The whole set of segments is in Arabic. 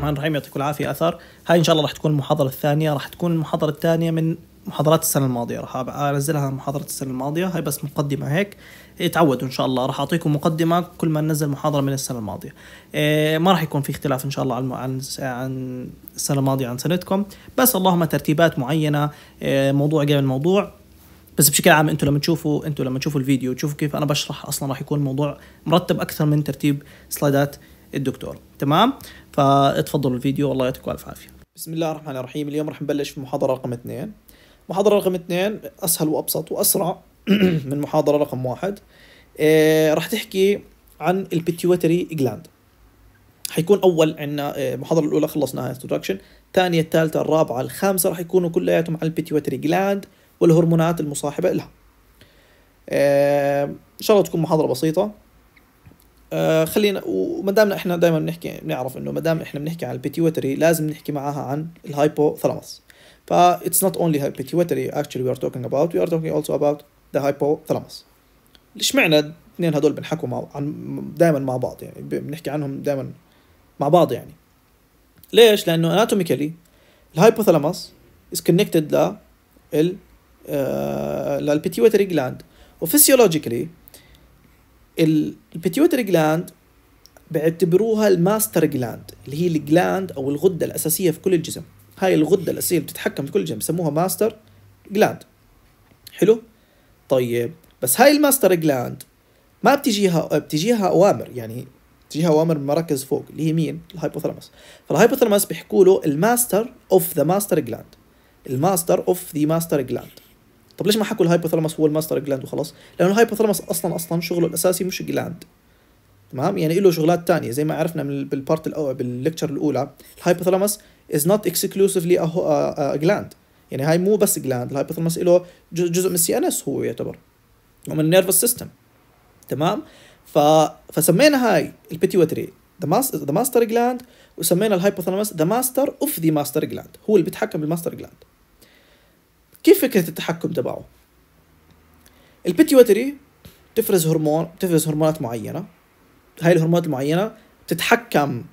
الرحمن الرحيم يعطيكم العافيه أثر هاي ان شاء الله راح تكون المحاضره الثانيه راح تكون المحاضره الثانيه من محاضرات السنه الماضيه راح انزلها محاضره السنه الماضيه هاي بس مقدمه هيك إيه، تعودوا ان شاء الله راح اعطيكم مقدمه كل ما ننزل محاضره من السنه الماضيه إيه ما راح يكون في اختلاف ان شاء الله عن عن, عن السنه الماضيه عن سنتكم بس اللهم ترتيبات معينه إيه موضوع قبل موضوع بس بشكل عام انتم لما تشوفوا انتم لما تشوفوا الفيديو تشوفوا كيف انا بشرح اصلا راح يكون الموضوع مرتب اكثر من ترتيب سلايدات الدكتور تمام فاتفضلوا الفيديو والله يعطيكم الف عافيه بسم الله الرحمن الرحيم اليوم رح نبلش في محاضره رقم اثنين محاضره رقم اثنين اسهل وابسط واسرع من محاضره رقم واحد آه رح تحكي عن البيتيوتري جلاند حيكون اول عندنا آه، المحاضره الاولى خلصناها انتدكشن، الثانيه الثالثه الرابعه الخامسه راح يكونوا كلياتهم على البيتيوتري جلاند والهرمونات المصاحبه لها آه، ان شاء الله تكون محاضره بسيطه آه، خلينا وما دامنا احنا دائما بنحكي بنعرف انه ما دام احنا بنحكي عن البيتيوتري لازم نحكي معاها عن الهايبوثالاموس ف it's not only pituitary actually we are talking about we are talking also about the hypothalamus اشمعنى الاثنين هدول بنحكوا مع عن دائما مع بعض يعني بنحكي عنهم دائما مع بعض يعني ليش لانه اناتوميكالي الهايبوثالاموس is connected ل ال آه، للبيتيوتري جلاند وفيسيولوجيكالي البيتيوتري جلاند بيعتبروها الماستر جلاند اللي هي الجلاند او الغده الاساسيه في كل الجسم هاي الغده الاساسيه اللي بتتحكم في كل الجسم بسموها ماستر جلاند حلو طيب بس هاي الماستر جلاند ما بتجيها بتجيها اوامر يعني بتجيها اوامر من مراكز فوق اللي هي مين الهايبوثالامس فالهايبوثالامس بيحكوا له الماستر اوف ذا ماستر جلاند الماستر اوف ذا ماستر جلاند طب ليش ما حكوا الهايبوثالامس هو الماستر جلاند وخلاص لانه الهايبوثالامس اصلا اصلا شغله الاساسي مش جلاند تمام يعني له شغلات تانية زي ما عرفنا من بالبارت الاول بالليكتشر الاولى الهايبوثالامس از نوت اكسكلوسيفلي جلاند يعني هاي مو بس جلاند الهايبوثالامس له جزء من السي ان اس هو يعتبر ومن النيرفس سيستم تمام ف... فسمينا هاي البيتيوتري ذا ماستر جلاند وسمينا الهايبوثالامس ذا ماستر اوف ذا ماستر جلاند هو اللي بيتحكم بالماستر جلاند كيف فكره التحكم تبعه البيتيوتري بتفرز هرمون بتفرز هرمونات معينه هاي الهرمونات المعينه بتتحكم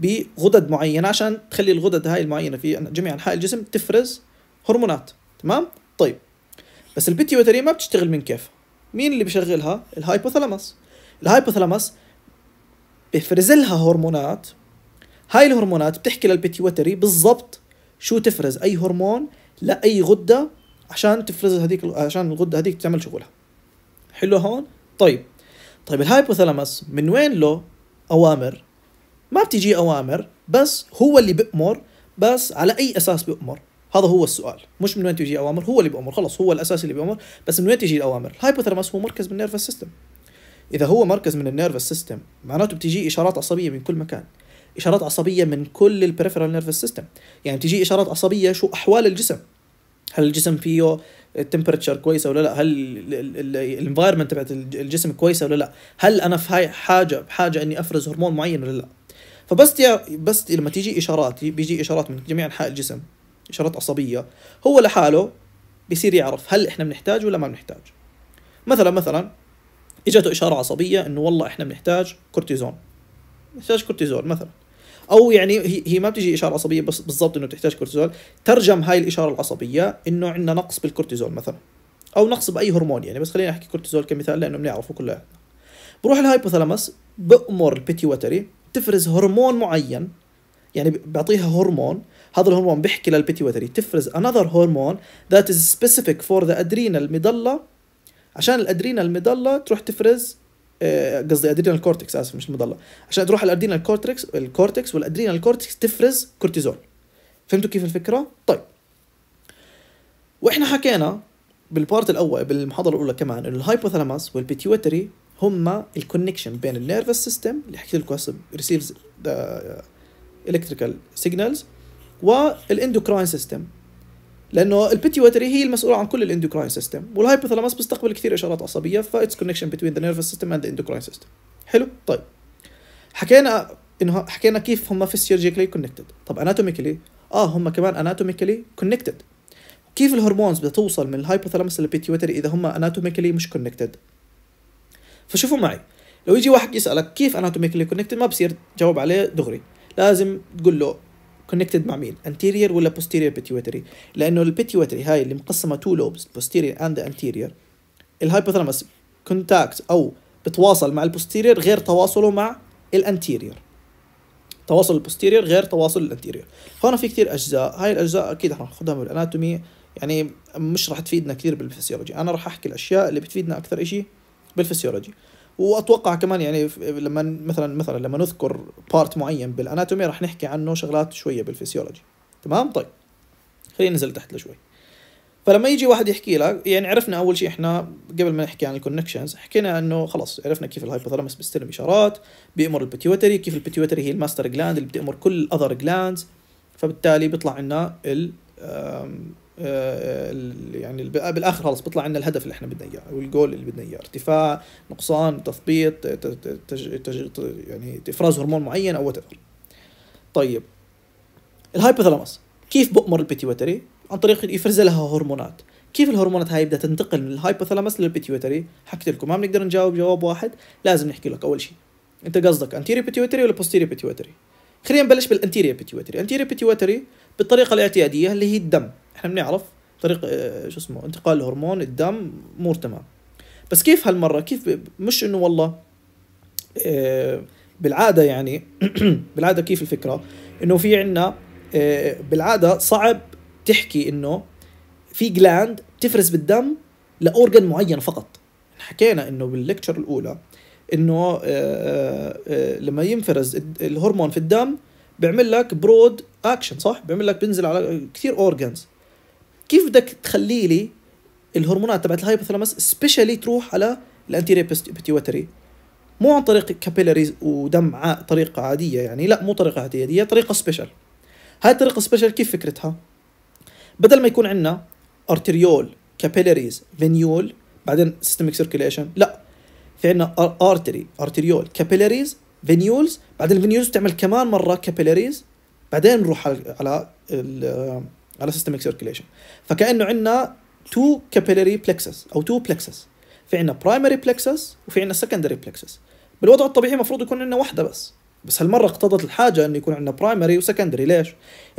بغدد معينه عشان تخلي الغدد هاي المعينه في جميع انحاء الجسم تفرز هرمونات تمام طيب بس البيتيوتري ما بتشتغل من كيف مين اللي بشغلها الهايبوثالاموس الهايبوثالاموس بيفرز لها هرمونات هاي الهرمونات بتحكي للبيتيوتري بالضبط شو تفرز اي هرمون لاي غده عشان تفرز هذيك عشان الغده هذيك تعمل شغلها حلو هون طيب طيب الهايبوثالاموس من وين له اوامر ما بتجي اوامر بس هو اللي بأمر بس على اي اساس بأمر هذا هو السؤال مش من وين تجي اوامر هو اللي بأمر خلص هو الاساس اللي بأمر بس من وين تجي الاوامر الهايبوثالاموس هو مركز من النيرفس سيستم اذا هو مركز من النيرفس سيستم معناته بتجي اشارات عصبيه من كل مكان اشارات عصبيه من كل البريفرال نيرفس سيستم يعني تجي اشارات عصبيه شو احوال الجسم هل الجسم فيه التمبرتشر كويسه ولا لا هل الانفايرمنت تبعت الجسم كويسه ولا لا هل انا في هاي حاجه بحاجه اني افرز هرمون معين ولا لا فبس يا بس لما تيجي اشارات بيجي اشارات من جميع انحاء الجسم اشارات عصبيه هو لحاله بيصير يعرف هل احنا بنحتاج ولا ما بنحتاج مثلا مثلا اجته اشاره عصبيه انه والله احنا بنحتاج كورتيزون تحتاج كورتيزول مثلا او يعني هي ما بتجي اشاره عصبيه بس بالضبط انه تحتاج كورتيزول ترجم هاي الاشاره العصبيه انه عندنا نقص بالكورتيزول مثلا او نقص باي هرمون يعني بس خلينا نحكي كورتيزول كمثال لانه بنعرفه كلياتنا بروح الهايبوثالامس بأمر البيتيوتري تفرز هرمون معين يعني بيعطيها هرمون هذا الهرمون بيحكي للبيتيوتري تفرز another هرمون ذات از سبيسيفيك فور ذا ادرينال medulla عشان الادرينال ميدلا تروح تفرز آه، قصدي ادرينال كورتكس اسف مش المظله عشان تروح الادرينال كورتكس الكورتكس والادرينال كورتكس تفرز كورتيزول فهمتوا كيف الفكره طيب واحنا حكينا بالبارت الاول بالمحاضره الاولى كمان انه الهايبوثالاموس والبيتيوتري هما الكونكشن بين النيرفس سيستم اللي حكيت لكم هسه ريسيفز الكتريكال سيجنالز والاندوكراين سيستم لانه البيتيوتري هي المسؤوله عن كل الاندوكراين سيستم والهايبوثالاموس بيستقبل كثير اشارات عصبيه فايتس كونكشن بين ذا نيرفس سيستم اند اندوكراين سيستم حلو طيب حكينا انه حكينا كيف هم فيسيولوجيكلي كونكتد طب اناتوميكلي اه هم كمان اناتوميكلي كونكتد كيف الهرمونز بدها توصل من الهايبوثالاموس للبيتيوتري اذا هم اناتوميكلي مش كونكتد فشوفوا معي لو يجي واحد يسالك كيف اناتوميكلي كونكتد ما بصير تجاوب عليه دغري لازم تقول له كونكتد مع مين anterior ولا posterior pituitary لانه البيتيوتري هاي اللي مقسمه تو لوبز posterior and anterior الهايبوثالاموس كونتاكت او بتواصل مع البوستيرير غير تواصله مع الانتيرير تواصل البوستيرير غير تواصل الانتيرير هون في كثير اجزاء هاي الاجزاء اكيد رح ناخذها بالاناتومي يعني مش رح تفيدنا كثير بالفسيولوجي انا رح احكي الاشياء اللي بتفيدنا اكثر شيء بالفسيولوجي واتوقع كمان يعني لما مثلا مثلا لما نذكر بارت معين بالاناتومي راح نحكي عنه شغلات شويه بالفسيولوجي تمام طيب خلينا ننزل تحت لشوي فلما يجي واحد يحكي لك يعني عرفنا اول شيء احنا قبل ما نحكي عن الكونكشنز حكينا انه خلاص عرفنا كيف الهايبوثالامس بيستلم اشارات بيأمر البيتيوتري كيف البيتيوتري هي الماستر جلاند اللي بتأمر كل الاذر جلاندز فبالتالي بيطلع عنا ال آه، آه، يعني آه، بالاخر خلص بيطلع عندنا الهدف اللي احنا بدنا اياه والجول اللي بدنا اياه ارتفاع نقصان تثبيط يعني افراز هرمون معين او وات طيب الهايبوثالاموس كيف بؤمر البيتيوتري عن طريق يفرز لها هرمونات كيف الهرمونات هاي بدها تنتقل من الهايبوثالاموس للبيتيوتري حكيت لكم ما بنقدر نجاوب جواب واحد لازم نحكي لك اول شيء انت قصدك انتيري بيتيوتري ولا بوستيري بيتيوتري خلينا نبلش بالانتيريا بيتيوتري انتيريا بيتيوتري بالطريقه الاعتياديه اللي هي الدم احنا بنعرف طريق آه، شو اسمه انتقال الهرمون الدم امور تمام بس كيف هالمره كيف مش انه والله آه، بالعاده يعني بالعاده كيف الفكره انه في عندنا آه، بالعاده صعب تحكي انه في جلاند بتفرز بالدم لاورجن معين فقط حكينا انه بالليكتشر الاولى انه آه، آه، آه، لما ينفرز الهرمون في الدم بيعمل لك برود اكشن صح بيعمل لك بينزل على كثير اورجانز كيف بدك تخلي لي الهرمونات تبعت الهايبوثلامس سبيشالي تروح على الانتيري بيتيوتري مو عن طريق كابيلاريز ودم طريقه عاديه يعني لا مو طريقه عاديه دي طريقه سبيشال هاي الطريقه سبيشال كيف فكرتها بدل ما يكون عندنا ارتريول كابيلاريز فينيول بعدين سيستميك سيركيليشن لا في عندنا ارتري ارتريول كابيلاريز فينيولز بعدين الفينيولز بتعمل كمان مره كابيلاريز بعدين نروح على على ال على سيستمك سيركيليشن فكانه عندنا تو كابيلاري بلكسس او تو بلكسس في عندنا برايمري بلكسس وفي عندنا سكندري بلكسس بالوضع الطبيعي المفروض يكون عندنا واحده بس بس هالمره اقتضت الحاجه انه يكون عندنا برايمري وسكندري ليش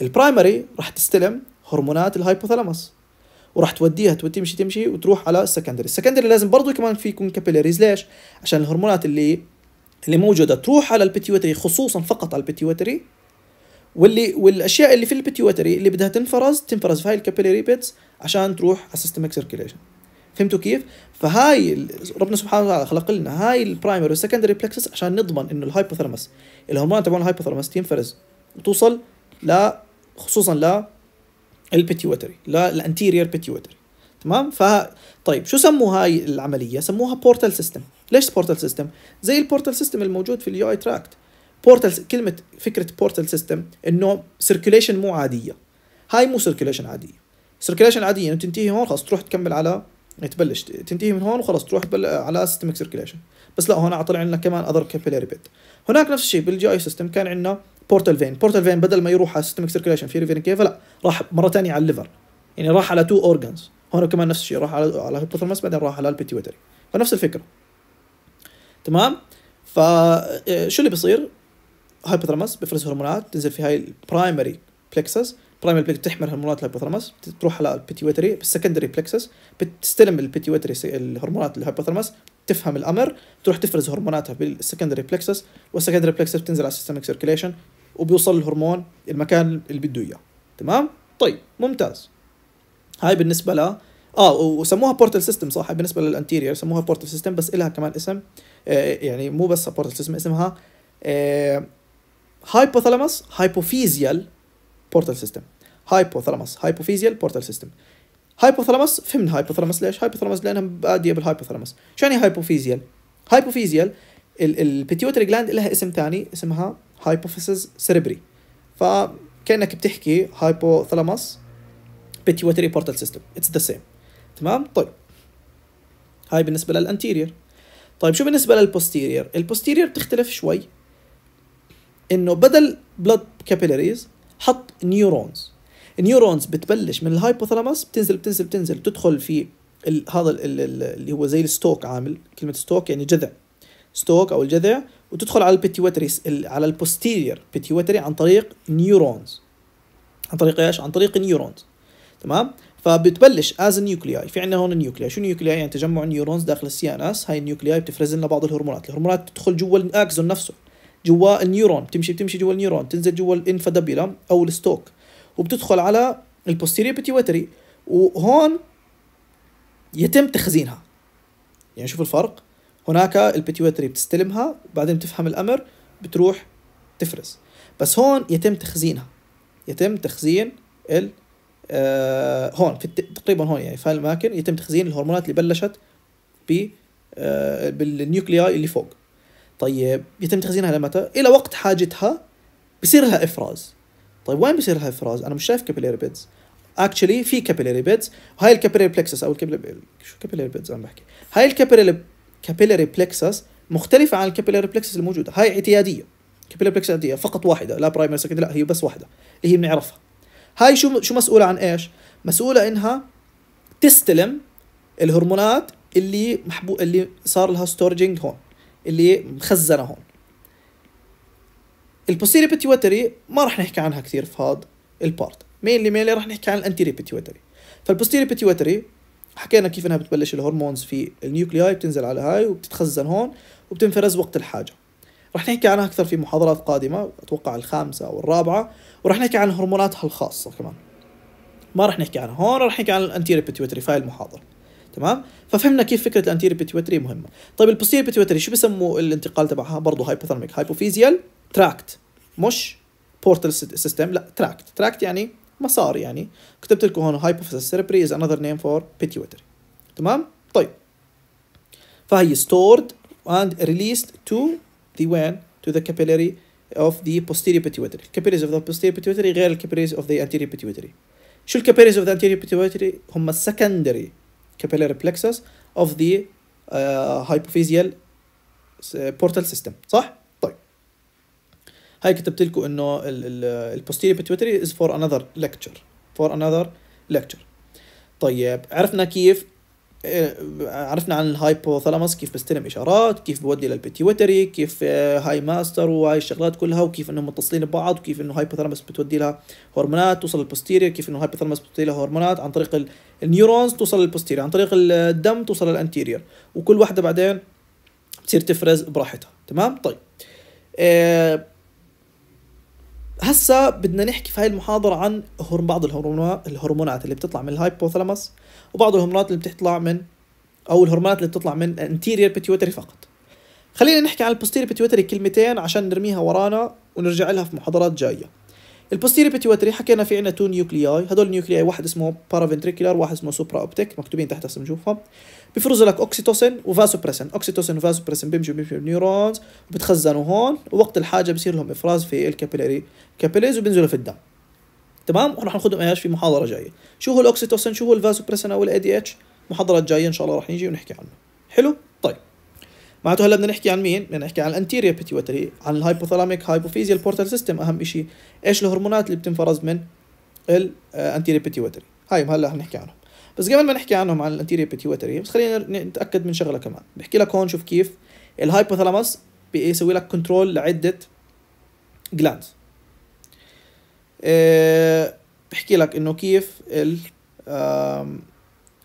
البرايمري راح تستلم هرمونات الهايبوثالاموس وراح توديها تودي تمشي تمشي وتروح على السكندري السكندري لازم برضه كمان في يكون كابيلاريز ليش عشان الهرمونات اللي اللي موجوده تروح على البيتيوتري خصوصا فقط على البيتيوتري واللي والاشياء اللي في البيتيوتري اللي بدها تنفرز تنفرز في هاي الكابيلاري بيتس عشان تروح على السيستمك سيركيليشن فهمتوا كيف؟ فهاي ربنا سبحانه وتعالى خلق لنا هاي البرايمري والسكندري بلكسس عشان نضمن انه الهايبوثرمس الهرمونات تبعون الهايبوثرمس تنفرز وتوصل ل خصوصا ل البيتيوتري لا الانتيرير بيتيوتري تمام ف طيب شو سموا هاي العمليه سموها بورتال سيستم ليش بورتال سيستم زي البورتال سيستم الموجود في اليو اي تراكت بورتال كلمه فكره بورتال سيستم انه سيركيليشن مو عاديه هاي مو سيركيليشن عاديه سيركيليشن عاديه انه يعني تنتهي هون خلص تروح تكمل على يعني تبلش تنتهي من هون وخلص تروح تبل... على سيستمك سيركيليشن بس لا هون طلع لنا كمان اذر كابيلاري بيت هناك نفس الشيء بالجي اي سيستم كان عندنا بورتال فين بورتال فين بدل ما يروح على سيستمك سيركيليشن في ريفيرين كيف لا راح مره ثانيه على الليفر يعني راح على تو اورجنز هون كمان نفس الشيء راح على على الهيبوثالامس بعدين راح على البيتيوتري فنفس الفكره تمام ف آه، شو اللي بيصير هايبوثالامس بفرز هرمونات تنزل في هاي البرايمري بلكسس برايمري بلكسس بتحمل هرمونات الهايبوثالامس بتروح على البيتيوتري بالسكندري بلكسس بتستلم البيتيوتري الهرمونات الهايبوثالامس تفهم الامر تروح تفرز هرموناتها بالسكندري بلكسس والسكندري بلكسس بتنزل على السيستمك سيركيليشن وبيوصل الهرمون المكان اللي بده اياه تمام طيب ممتاز هاي بالنسبه ل اه وسموها بورتال سيستم صح بالنسبه للانتيرير سموها بورتال سيستم بس إلها كمان اسم آه، يعني مو بس بورتال سيستم اسمها هايبوثالاموس هايبوفيزيال بورتال سيستم هايبوثالاموس هايبوفيزيال بورتال سيستم هايبوثالاموس فهمنا هايبوثالاموس ليش هايبوثالاموس لانها باديه بالهايبوثالاموس شو يعني هايبوفيزيال هايبوفيزيال البيتيوتري جلاند لها اسم ثاني اسمها هايبوفيسز سيربري فكانك بتحكي هايبوثالاموس بيتيوتري بورتال سيستم اتس ذا سيم تمام طيب هاي بالنسبه للانتيرير طيب شو بالنسبه للبوستيرير البوستيرير بتختلف شوي انه بدل بلاد كابيلاريز حط نيورونز النيورونز بتبلش من الهايبوثالاموس بتنزل بتنزل بتنزل بتدخل في هذا اللي هو زي الستوك عامل كلمه ستوك يعني جذع ستوك او الجذع وتدخل على البيتيوتري على البوستيرير بيتيوتري عن طريق نيورونز عن طريق ايش عن طريق نيورونز تمام فبتبلش از نيوكلياي في عندنا هون نيوكلياي شو نيوكلياي يعني تجمع نيورونز داخل السي ان اس هاي النيوكلياي بتفرز لنا بعض الهرمونات الهرمونات بتدخل جوا الاكزون نفسه جوا النيورون بتمشي بتمشي جوا النيورون تنزل جوا الانفادابيلم او الستوك وبتدخل على البوستيريور بيتيوتري وهون يتم تخزينها يعني شوف الفرق هناك البيتيوتري بتستلمها بعدين بتفهم الامر بتروح تفرز بس هون يتم تخزينها يتم تخزين ال آه هون في تقريبا هون يعني في الاماكن يتم تخزين الهرمونات اللي بلشت ب آه بالنيوكليا اللي فوق طيب يتم تخزينها لمتى الى وقت حاجتها بصير لها افراز طيب وين بصير لها افراز انا مش شايف كابيلاري بيدز اكشلي في كابيلاري بيدز وهي الكابيلاري بلكسس او الكابيلاري شو كابيلاري بيدز عم بحكي هاي الكابيلاري كابيلاري بلكسس مختلفه عن الكابيلاري بلكسس الموجوده هاي اعتياديه كابيلاري بلكسس اعتياديه فقط واحده لا برايمري سكندري لا هي بس واحده اللي هي بنعرفها هاي شو شو مسؤوله عن ايش مسؤوله انها تستلم الهرمونات اللي محبو اللي صار لها ستورجينج هون اللي مخزنه هون البوستيري بيتيوتري ما رح نحكي عنها كثير في هذا البارت مين اللي مين اللي رح نحكي عن الانتيري بيتيوتري فالبوستيري بيتيوتري حكينا كيف انها بتبلش الهرمونز في النيوكلياي بتنزل على هاي وبتتخزن هون وبتنفرز وقت الحاجه رح نحكي عنها اكثر في محاضرات قادمه اتوقع الخامسه او الرابعه ورح نحكي عن هرموناتها الخاصه كمان ما رح نحكي عنها هون رح نحكي عن الانتيري بيتويتري في المحاضره تمام ففهمنا كيف فكره الانتيري بيتويتري مهمه طيب البوستيري بيتويتري شو بسموا الانتقال تبعها برضه هايبوثالاميك هايبوفيزيال تراكت مش بورتال سيستم لا تراكت تراكت يعني مسار يعني كتبت لكم هون hypophysis cerebri is another name for pituitary تمام طيب فهي stored and released to the when to the capillary of the posterior pituitary capillaries of the posterior pituitary غير capillaries of the anterior pituitary شو capillaries of the anterior pituitary هم secondary capillary plexus of the uh, hypophysial portal system صح هاي كتبت لكم انه البوستيري بتويتري از فور انذر ليكتشر فور انذر ليكتشر طيب عرفنا كيف آه، عرفنا عن الهايبوثالاموس كيف بستلم اشارات كيف بودي للبيتيوتري كيف آه، هاي ماستر وهاي الشغلات كلها وكيف انهم متصلين ببعض وكيف انه هايبوثالاموس بتودي لها هرمونات توصل للبوستيريور كيف انه هايبوثالاموس بتودي لها هرمونات عن طريق النيورونز توصل للبوستيريور عن طريق الدم توصل للانتيريور وكل واحده بعدين بتصير تفرز براحتها تمام طيب آه، هسا بدنا نحكي في هاي المحاضرة عن بعض الهرمونات الهرمونات اللي بتطلع من الهايبوثالاموس وبعض الهرمونات اللي بتطلع من او الهرمونات اللي بتطلع من الانتيريور بيتيوتري فقط خلينا نحكي عن البوستيرير بيتيوتري كلمتين عشان نرميها ورانا ونرجع لها في محاضرات جايه البوستيرير بيتيوتري حكينا في عنا تو نيوكلياي هدول النيوكلياي واحد اسمه بارافنتريكولار واحد اسمه سوبرا اوبتيك مكتوبين تحت هسه بنشوفهم بيفرزوا لك اوكسيتوسين وفاسوبريسين اوكسيتوسين وفاسوبريسين بيمشوا بيمشوا النيورونز وبتخزنوا هون ووقت الحاجه بصير لهم افراز في الكابيلاري كابيليز وبينزلوا في الدم تمام ورح ناخذهم ايش في محاضره جايه شو هو الاوكسيتوسين شو هو الفاسوبريسين او الاي دي اتش محاضره جايه ان شاء الله رح نيجي ونحكي عنه حلو طيب معناته هلا بدنا نحكي عن مين؟ بدنا نحكي عن الانتيريا بيتيوتري عن الهايبوثالاميك هايبوفيزيال بورتال سيستم اهم شيء ايش الهرمونات اللي بتنفرز من الانتيريا آه، بيتيوتري هاي هلا رح نحكي عنها بس قبل ما نحكي عنهم عن الانتيريا بيتيوتري بس خلينا نتاكد من شغله كمان بحكي لك هون شوف كيف الهايبوثالاموس بيسوي لك كنترول لعده جلاندز آه، بحكي لك انه كيف ال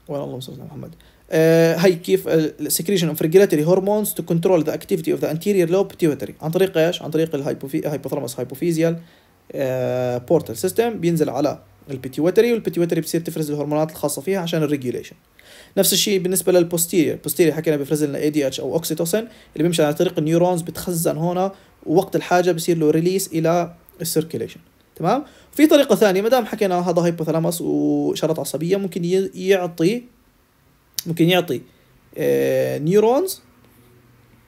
وين اللهم صل على محمد آه، هاي هي كيف السكريشن اوف ريجوليتري هرمونز تو كنترول ذا اكتيفيتي اوف ذا انتيريور لوب بيتيوتري عن طريق ايش؟ عن طريق الهايبوثالاموس هايبوفيزيال بورتال سيستم بينزل على البيتيوتري والبيتيوتري بتصير تفرز الهرمونات الخاصه فيها عشان الريجوليشن نفس الشيء بالنسبه للبوستيريور البوستيريور حكينا بيفرز لنا اي دي اتش او اوكسيتوسين اللي بيمشي على طريق النيورونز بتخزن هنا ووقت الحاجه بصير له ريليس الى السيركيليشن تمام في طريقه ثانيه ما دام حكينا هذا هايبوثالاموس وشرط عصبيه ممكن يعطي ممكن يعطي آه نيورونز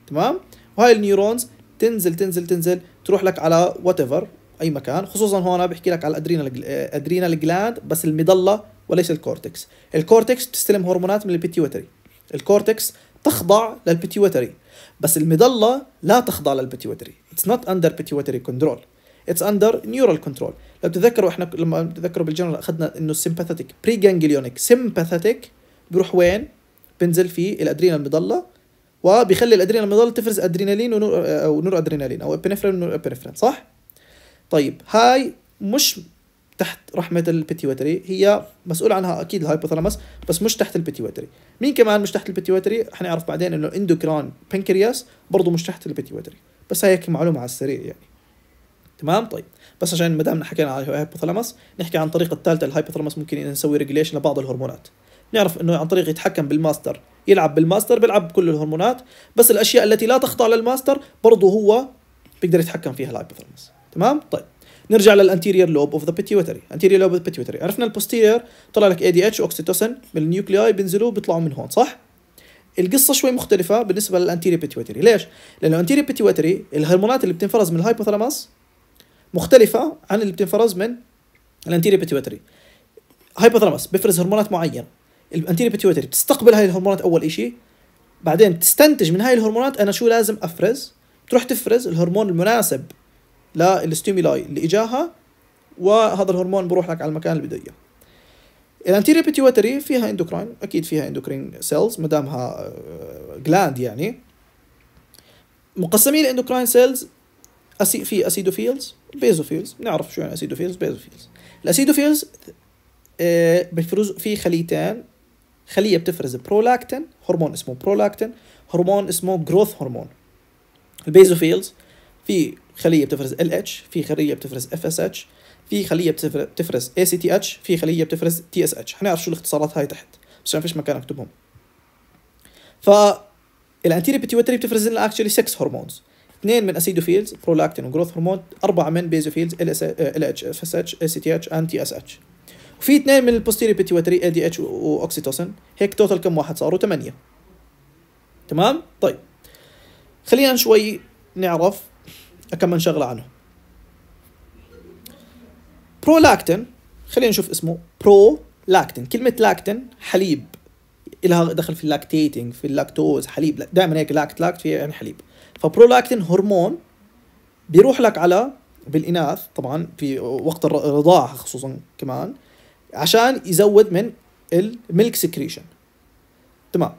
تمام وهاي النيورونز تنزل تنزل تنزل تروح لك على وات ايفر اي مكان خصوصا هون بحكي لك على الادرينال ادرينال جلاند بس المضله وليس الكورتكس الكورتكس بتستلم هرمونات من البيتيوتري الكورتكس تخضع للبيتيوتري بس المضله لا تخضع للبيتيوتري اتس نوت اندر بيتيوتري كنترول اتس اندر نيورال كنترول لو بتتذكروا احنا لما بتتذكروا بالجنرال اخذنا انه السيمباثيتك بري جانجليونيك سيمباثيتك بروح وين بنزل في الادرينال المضله وبيخلي الادرينال المضله تفرز ادرينالين ونور ادرينالين او ابينفرين ونور ابينفرين صح طيب هاي مش تحت رحمة البيتيوتري هي مسؤول عنها أكيد الهايبوثالاموس بس مش تحت البيتيوتري مين كمان مش تحت البيتيوتري حنعرف بعدين إنه الاندوكران بنكرياس برضه مش تحت البيتيوتري بس هيك معلومة على السريع يعني تمام طيب بس عشان ما دامنا حكينا على الهايبوثالاموس نحكي عن الطريقة الثالثة الهايبوثالاموس ممكن نسوي ريجليشن لبعض الهرمونات نعرف انه عن طريق يتحكم بالماستر يلعب بالماستر بيلعب بكل الهرمونات بس الاشياء التي لا تخضع للماستر برضه هو بيقدر يتحكم فيها الهايبوثالاموس تمام طيب نرجع للانتيريور لوب اوف ذا بيتيوتري انتيريور لوب اوف ذا بيتيوتري عرفنا البوستيريور طلع لك اي دي اتش من بالنيوكلياي بينزلوا بيطلعوا من هون صح القصه شوي مختلفه بالنسبه للانتيريور بيتيوتري ليش لانه الانتيريور بيتيوتري الهرمونات اللي بتنفرز من الهايبوثالاموس مختلفه عن اللي بتنفرز من الانتيريور بيتيوتري هايبوثالاموس بيفرز هرمونات معينه الانتيريور بيتيوتري بتستقبل هاي الهرمونات اول شيء بعدين تستنتج من هاي الهرمونات انا شو لازم افرز تروح تفرز الهرمون المناسب للستيمولاي اللي اجاها وهذا الهرمون بروح لك على المكان اللي بده اياه الانتيريو بيتيوتري فيها اندوكراين اكيد فيها اندوكرين سيلز ما دامها جلاند آه، يعني مقسمين الاندوكراين سيلز أسي في اسيدوفيلز بيزوفيلز نعرف شو يعني اسيدوفيلز بيزوفيلز الاسيدوفيلز آه، بيفرز بفرز في خليتين خليه بتفرز برولاكتين هرمون اسمه برولاكتين هرمون اسمه جروث هرمون البيزوفيلز في خليه بتفرز ال اتش في خليه بتفرز اف اس اتش في خليه بتفرز اي سي تي اتش في خليه بتفرز تي اس اتش حنعرف شو الاختصارات هاي تحت بس ما فيش مكان اكتبهم ف الانتيري بتيوتري بتفرز لنا اكشلي 6 هرمونز اثنين من اسيدوفيلز برولاكتين وجروث هرمون اربعه من بيزوفيلز ال اس ال اتش اف اس اتش اي سي تي اتش اند تي اس اتش وفي اثنين من البوستيري بتيوتري اي دي اتش واوكسيتوسن هيك توتال كم واحد صاروا ثمانيه تمام طيب خلينا شوي نعرف أكمل شغله عنه برولاكتين خلينا نشوف اسمه برو لاكتين كلمة لاكتين حليب إلها دخل في اللاكتيتنج في اللاكتوز حليب دائما هيك لاكت لاكت في يعني حليب فبرولاكتين هرمون بيروح لك على بالإناث طبعا في وقت الرضاعة خصوصا كمان عشان يزود من الميلك سكريشن تمام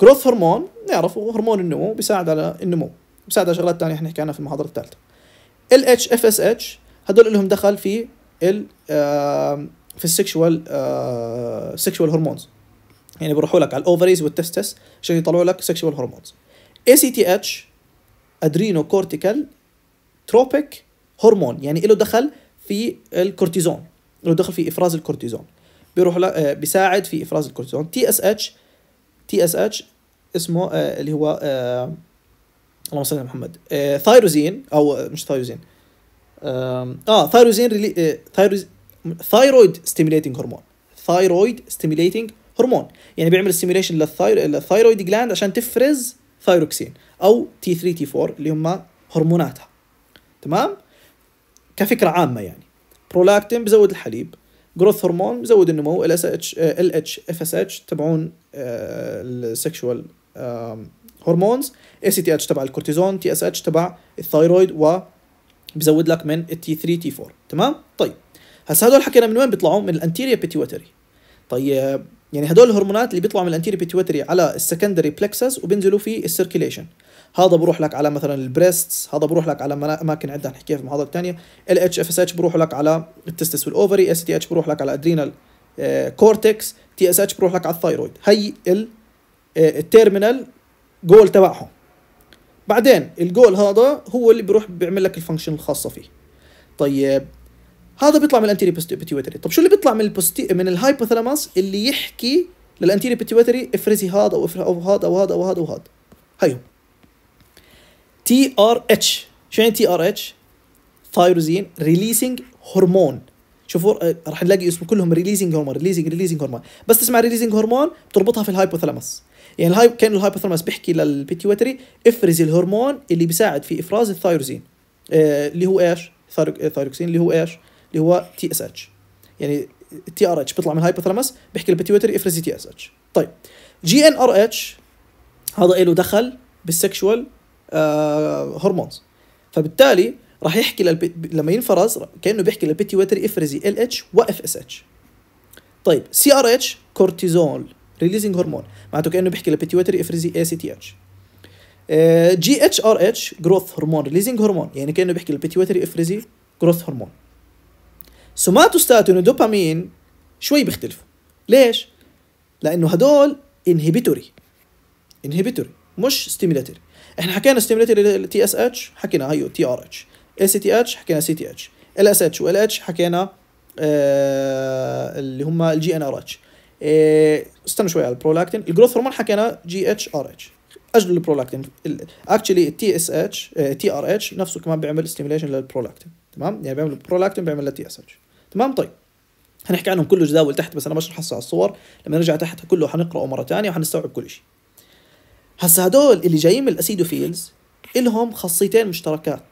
جروث هرمون نعرفه هرمون النمو بيساعد على النمو بساعد على شغلات ثانيه احنا حكيناها في المحاضره الثالثه ال اتش اف اس اتش هدول لهم دخل في ال في السكشوال آه، سكشوال هرمونز يعني بيروحوا لك على الاوفريز والتستس عشان يطلعوا لك سكشوال هرمونز اي سي تي اتش ادرينو كورتيكال تروبيك هرمون يعني له دخل في الكورتيزون له دخل في افراز الكورتيزون بيروح ل... آه، بيساعد في افراز الكورتيزون تي اس اتش تي اس اتش اسمه آه، اللي هو اللهم صل على محمد آه، ثايروزين او مش ثايروزين آه, ثايروزين ريلي آه ثايرويد ستيميليتنج هرمون ثايرويد ستيميليتنج هرمون يعني بيعمل ستيميليشن للثايرويد جلاند عشان تفرز ثايروكسين او تي 3 تي 4 اللي هم هرموناتها تمام كفكره عامه يعني برولاكتين بزود الحليب جروث هرمون بزود النمو آه، آه، ال اس اتش ال اتش اف اس اتش تبعون السكشوال هرمونز اس تي اتش تبع الكورتيزون تي اس اتش تبع الثايرويد و بزود لك من التي 3 تي 4 تمام طيب هسا هدول حكينا من وين بيطلعوا من الانتيريا بيتيوتري طيب آه، يعني هدول الهرمونات اللي بيطلعوا من الانتيريا بيتيوتري على السكندري بلكسس وبينزلوا في السيركيليشن هذا بروح لك على مثلا البريستس هذا بروح لك على اماكن عده نحكيها في محاضره ثانيه ال اتش اف اس اتش بروح لك على التستس والاوفري اس تي اتش بروح لك على ادرينال كورتكس تي اس اتش بروح لك على الثايرويد هي ال آه، التيرمينال جول تبعهم بعدين الجول هذا هو اللي بيروح بيعمل لك الفانكشن الخاصه فيه طيب هذا بيطلع من الانتيري بيتيوتري طب شو اللي بيطلع من البوستي من الهايبوثالاموس اللي يحكي للانتيري بيتيوتري افرزي هذا او افرزي هذا او هذا او هذا او هذا هيو تي ار اتش شو يعني تي ار اتش ثايروزين ريليسنج هرمون شوفوا آه، راح نلاقي اسمه كلهم ريليزنج هرمون ريليزنج ريليزنج هرمون بس تسمع ريليزنج هرمون بتربطها في الهايبوثالاموس يعني الهاي كان الهايبوثرمس بيحكي للبيتيوتري افرز الهرمون اللي بيساعد في افراز الثايروزين آه، اللي هو ايش؟ ثايروكسين آه، اللي هو ايش؟ اللي هو تي اس اتش يعني تي ار اتش بيطلع من الهايبوثرمس بيحكي للبيتيوتري افرزي تي اس اتش طيب جي ان ار اتش هذا له دخل بالسكشوال آه، هرمونز فبالتالي راح يحكي للبي... لما ينفرز كانه بيحكي للبيتيوتري افرزي ال اتش واف اس اتش طيب سي ار اتش كورتيزول ريليزنج هرمون معناته كانه بيحكي لبيتيوتري افريزي اي سي تي اتش جي اتش ار اتش جروث هرمون ريليزنج هرمون يعني كانه بيحكي للبيتيوتري افريزي جروث هرمون سوماتوستاتين ودوبامين شوي بيختلفوا ليش لانه هدول انهبيتوري انهبيتوري مش ستيميلاتوري احنا حكينا ستيميلاتوري تي اس اتش حكينا هيو تي ار اتش اي سي تي اتش حكينا سي تي اتش ال اس اتش وال اتش حكينا آه اللي هم الجي ان ار اتش إيه، استنى شوي على البرولاكتين الجروث هرمون حكينا جي اتش ار اتش اجل البرولاكتين اكشلي التي اس اتش تي ار اتش نفسه كمان بيعمل ستيميليشن للبرولاكتين تمام يعني بيعمل البرولاكتين بيعمل للتي اس اتش تمام طيب هنحكي عنهم كله جداول تحت بس انا بشرح هسه على الصور لما نرجع تحت كله حنقراه مره ثانيه وحنستوعب كل شيء هسه هدول اللي جايين من الاسيدوفيلز إلهم خاصيتين مشتركات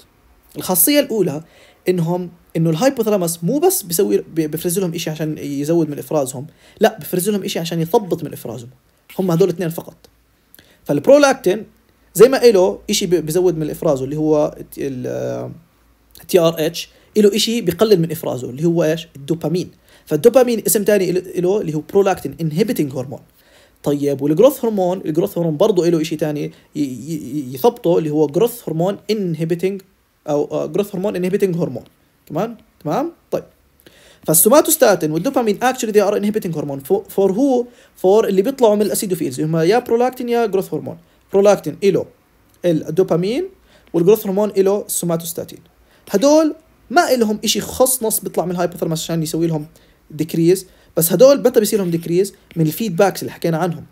الخاصيه الاولى انهم انه الهايبوثلامس مو بس بيسوي بيفرز لهم شيء عشان يزود من افرازهم لا بيفرز لهم شيء عشان يثبط من افرازهم هم هذول الاثنين فقط فالبرولاكتين زي ما له شيء بيزود من افرازه اللي هو ال تي ار اتش له شيء بيقلل من افرازه اللي هو ايش الدوبامين فالدوبامين اسم ثاني له اللي هو برولاكتين انهبيتنج هرمون طيب والجروث هرمون الجروث هرمون برضه له شيء ثاني يثبطه اللي هو جروث هرمون انهبيتنج او جروث هرمون انهبيتنج هرمون كمان تمام طيب فالسوماتوستاتين والدوبامين اكشلي they ار انهبيتنج هرمون فور هو فور اللي بيطلعوا من الاسيدوفيلز هم يا برولاكتين يا جروث هرمون برولاكتين له الدوبامين والجروث هرمون له السوماتوستاتين هدول ما لهم شيء خص نص بيطلع من الهايبوثرمس عشان يسوي لهم ديكريز بس هدول متى بيصير لهم ديكريز من الفيدباكس اللي حكينا عنهم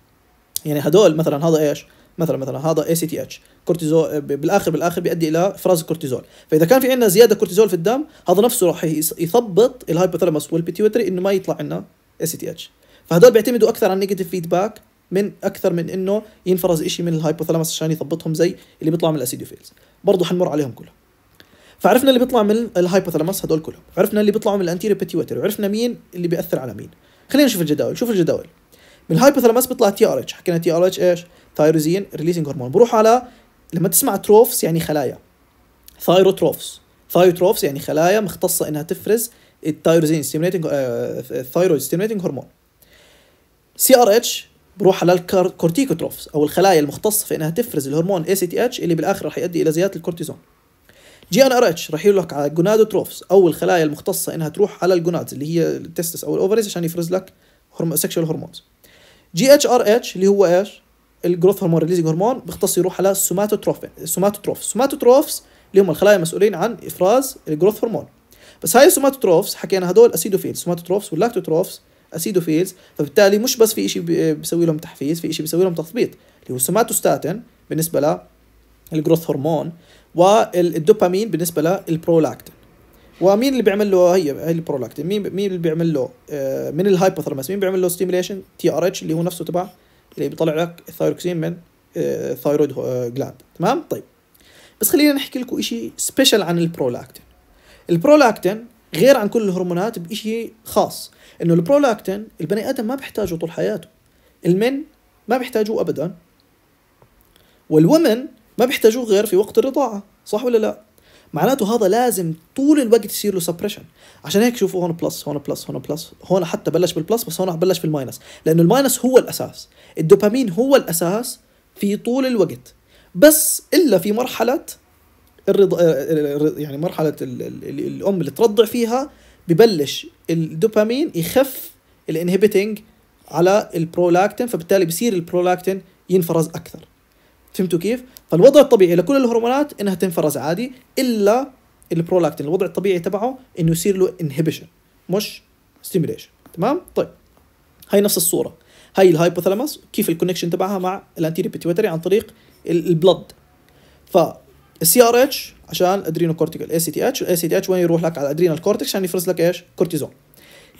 يعني هدول مثلا هذا ايش مثلا مثلا هذا اي سي تي اتش كورتيزول بالاخر بالاخر بيؤدي الى افراز الكورتيزول فاذا كان في عندنا زياده كورتيزول في الدم هذا نفسه راح يثبط الهايبوثالاموس والبيتيوتري انه ما يطلع عندنا اي سي تي اتش فهدول بيعتمدوا اكثر على النيجاتيف فيدباك من اكثر من انه ينفرز شيء من الهايبوثالاموس عشان يثبطهم زي اللي بيطلع من الاسيدوفيلز برضه حنمر عليهم كلهم فعرفنا اللي بيطلع من الهايبوثالاموس هدول كلهم عرفنا اللي بيطلعوا من الانتيريو بيتيوتري وعرفنا مين اللي بياثر على مين خلينا نشوف الجداول شوف الجداول من الهايبوثالاموس بيطلع تي ار اتش حكينا تي ار اتش ايش ثايروزين ريليزنج هرمون بروح على لما تسمع تروفس يعني خلايا ثايروتروفس ثايروتروفس يعني خلايا مختصه انها تفرز الثايروزين ستيميليتنج الثايرويد ستيميليتنج هرمون سي ار اتش بروح على الكورتيكوتروفس او الخلايا المختصه في انها تفرز الهرمون اي سي تي اتش اللي بالاخر راح يؤدي الى زياده الكورتيزون جي ان ار اتش راح يقول لك على الجونادوتروفس او الخلايا المختصه انها تروح على الجونادز اللي هي التستس او الاوفريز عشان يفرز لك سكشوال هرمونز جي اتش ار اتش اللي هو ايش الجروث هرمون ريليزنج هرمون بيختص يروح على السوماتوتروف السوماتوتروف السوماتوتروفز اللي هم الخلايا المسؤولين عن افراز الجروث هرمون بس هاي السوماتوتروفز حكينا هدول اسيدوفيلز السوماتوتروفز واللاكتوتروفز اسيدوفيلز فبالتالي مش بس في شيء بيسوي لهم تحفيز في شيء بيسوي لهم تثبيط اللي هو السوماتوستاتين بالنسبه للجروث هرمون والدوبامين بالنسبه للبرولاكتين ومين اللي بيعمل له هي هي البرولاكتين مين مين اللي بيعمل له آه، من الهايبوثرمس مين بيعمل له ستيميليشن تي ار اتش اللي هو نفسه تبع اللي بيطلع لك الثايروكسين من الثايرويد آه، آه، جلاند تمام طيب بس خلينا نحكي لكم شيء سبيشال عن البرولاكتين البرولاكتين غير عن كل الهرمونات بشيء خاص انه البرولاكتين البني ادم ما بيحتاجه طول حياته المن ما بيحتاجوه ابدا والومن ما بيحتاجوه غير في وقت الرضاعه صح ولا لا معناته هذا لازم طول الوقت يصير له سبريشن عشان هيك شوفوا هون بلس هون بلس هون بلس هون حتى بلش بالبلس بس هون بلش بالماينس لانه الماينس هو الاساس الدوبامين هو الاساس في طول الوقت بس الا في مرحله الرضا يعني مرحله الام اللي ترضع فيها ببلش الدوبامين يخف الانهبيتنج على البرولاكتين فبالتالي بصير البرولاكتين ينفرز اكثر فهمتوا كيف فالوضع الطبيعي لكل الهرمونات انها تنفرز عادي الا البرولاكتين الوضع الطبيعي تبعه انه يصير له انهبيشن مش ستيميليشن تمام طيب هاي نفس الصوره هاي الهايبوثالاموس كيف الكونكشن تبعها مع الانتيري بيتيوتري عن طريق البلد ف السي ار اتش عشان ادرينو كورتيكال اي سي تي اتش الاي سي تي اتش وين يروح لك على ادرينال كورتكس عشان يفرز لك ايش كورتيزون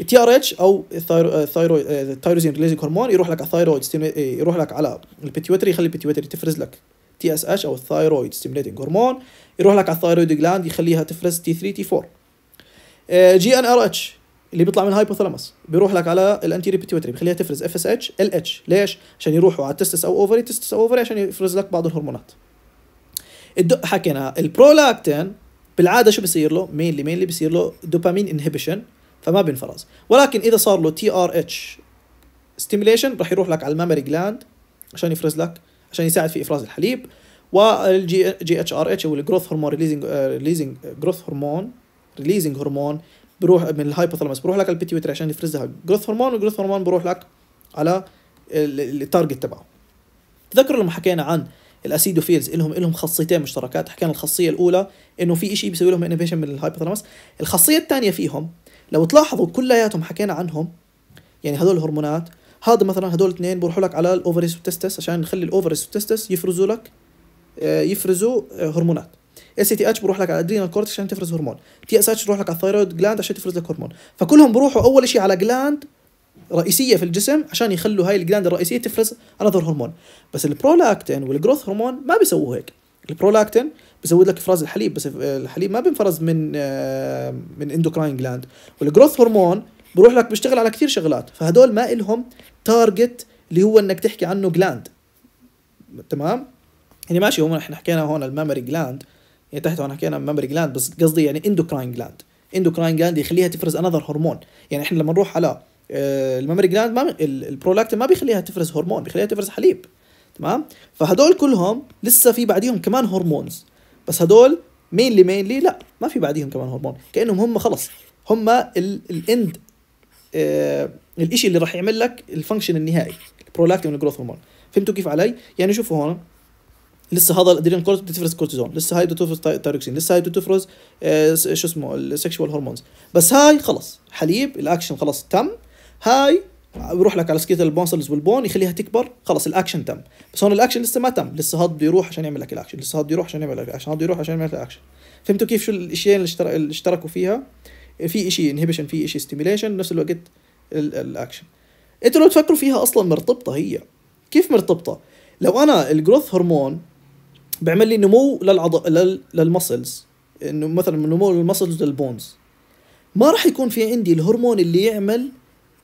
التي ار اتش او الثايرويد الثايروزين ريليزنج هرمون يروح لك على الثايرويد يروح لك على البيتيوتري يخلي البيتيوتري تفرز لك تي اس اتش او الثايرويد ستيميليتنج هرمون يروح لك على الثايرويد جلاند يخليها تفرز تي 3 تي 4 جي ان ار اتش اللي بيطلع من الهايبوثالاموس بيروح لك على الانتيري بيتيوتري بيخليها تفرز اف اس اتش ال اتش ليش عشان يروحوا على التستس او اوفري تستس او اوفري عشان يفرز لك بعض الهرمونات الدو... حكينا البرولاكتين بالعاده شو بصير له مينلي مينلي بصير له دوبامين انهبيشن فما بينفرز ولكن اذا صار له تي ار اتش ستيميليشن راح يروح لك على المامري جلاند عشان يفرز لك عشان يساعد في افراز الحليب والجي جي اتش ار اتش هو الجروث هرمون ريليزنج ريليزنج جروث هرمون ريليزنج هرمون بروح من الهايبوثالامس بروح لك البيتيوتري عشان يفرزها جروث هرمون والجروث هرمون بروح لك على التارجت تبعه تذكروا لما حكينا عن الاسيدوفيلز لهم لهم خاصيتين مشتركات حكينا الخاصيه الاولى انه في شيء بيسوي لهم انيبيشن من الهايبوثالامس الخاصيه الثانيه فيهم لو تلاحظوا كلياتهم حكينا عنهم يعني هذول الهرمونات هذا مثلا هدول الاثنين بروحوا لك على الاوفريس والتستس عشان نخلي الاوفريس والتستس يفرزوا لك آه، يفرزوا آه، هرمونات اس تي اتش بروح لك على الادرينال كورت عشان تفرز هرمون تي اس اتش بروح لك على الثايرويد جلاند عشان تفرز لك هرمون فكلهم بروحوا اول شيء على جلاند رئيسيه في الجسم عشان يخلوا هاي الجلاند الرئيسيه تفرز انذر هرمون بس البرولاكتين والجروث هرمون ما بيسووا هيك البرولاكتين بزود لك افراز الحليب بس الحليب ما بينفرز من آه، من اندوكراين جلاند والجروث هرمون بروح لك بيشتغل على كثير شغلات فهدول ما إلهم تارجت اللي هو انك تحكي عنه جلاند تمام يعني ماشي هم احنا حكينا هون الميموري جلاند يعني تحت هون حكينا الميموري جلاند بس قصدي يعني اندوكراين جلاند اندوكراين جلاند يخليها تفرز انذر هرمون يعني احنا لما نروح على آه، الميموري جلاند ما البرولاكتين ما بيخليها تفرز هرمون بيخليها تفرز حليب تمام فهدول كلهم لسه في بعديهم كمان هرمونز بس هدول مينلي مينلي لا ما في بعديهم كمان هرمون كانهم هم خلص هم الاند آه، الشيء اللي راح يعمل لك الفانكشن النهائي البرولاكتين والجروث هرمون فهمتوا كيف علي يعني شوفوا هون لسه هذا الادرينال كورت بتفرز تفرز كورتيزون لسه هاي بتفرز تفرز تايروكسين لسه هاي بتفرز تفرز آه شو اسمه السكشوال هرمونز بس هاي خلص حليب الاكشن خلص تم هاي بروح لك على سكيت البونسلز والبون يخليها تكبر خلص الاكشن تم بس هون الاكشن لسه ما تم لسه هاد بده يروح عشان يعمل لك الاكشن لسه هاد بده يروح عشان يعمل لك الاكشن هاد بده يروح عشان يعمل لك الاكشن فهمتوا كيف شو الاشياء اللي اشتركوا فيها في شيء انهبيشن في شيء ستيميليشن نفس الوقت الاكشن انتوا لو تفكروا فيها اصلا مرتبطه هي كيف مرتبطه لو انا الجروث هرمون بعمل لي نمو للعض للمسلز انه مثلا نمو للمسلز للبونز ما راح يكون في عندي الهرمون اللي يعمل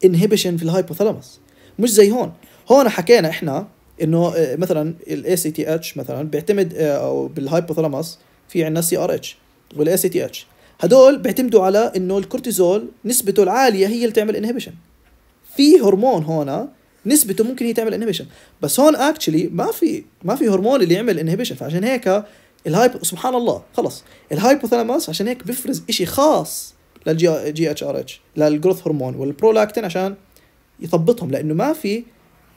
انهبيشن في الهايبوثالاموس مش زي هون هون حكينا احنا انه آه، مثلا الاي سي تي اتش مثلا بيعتمد آه، او بالهايبوثالاموس في عندنا سي ار اتش والاي سي تي اتش هدول بيعتمدوا على انه الكورتيزول نسبته العاليه هي اللي تعمل انهبيشن في هرمون هون نسبته ممكن هي تعمل انهبيشن بس هون اكشلي ما في ما في هرمون اللي يعمل انهبيشن فعشان هيك الهايب سبحان الله خلص الهايبوثالاموس عشان هيك بيفرز شيء خاص للجي جي اتش ار اتش للجروث هرمون والبرولاكتين عشان يثبطهم لانه ما في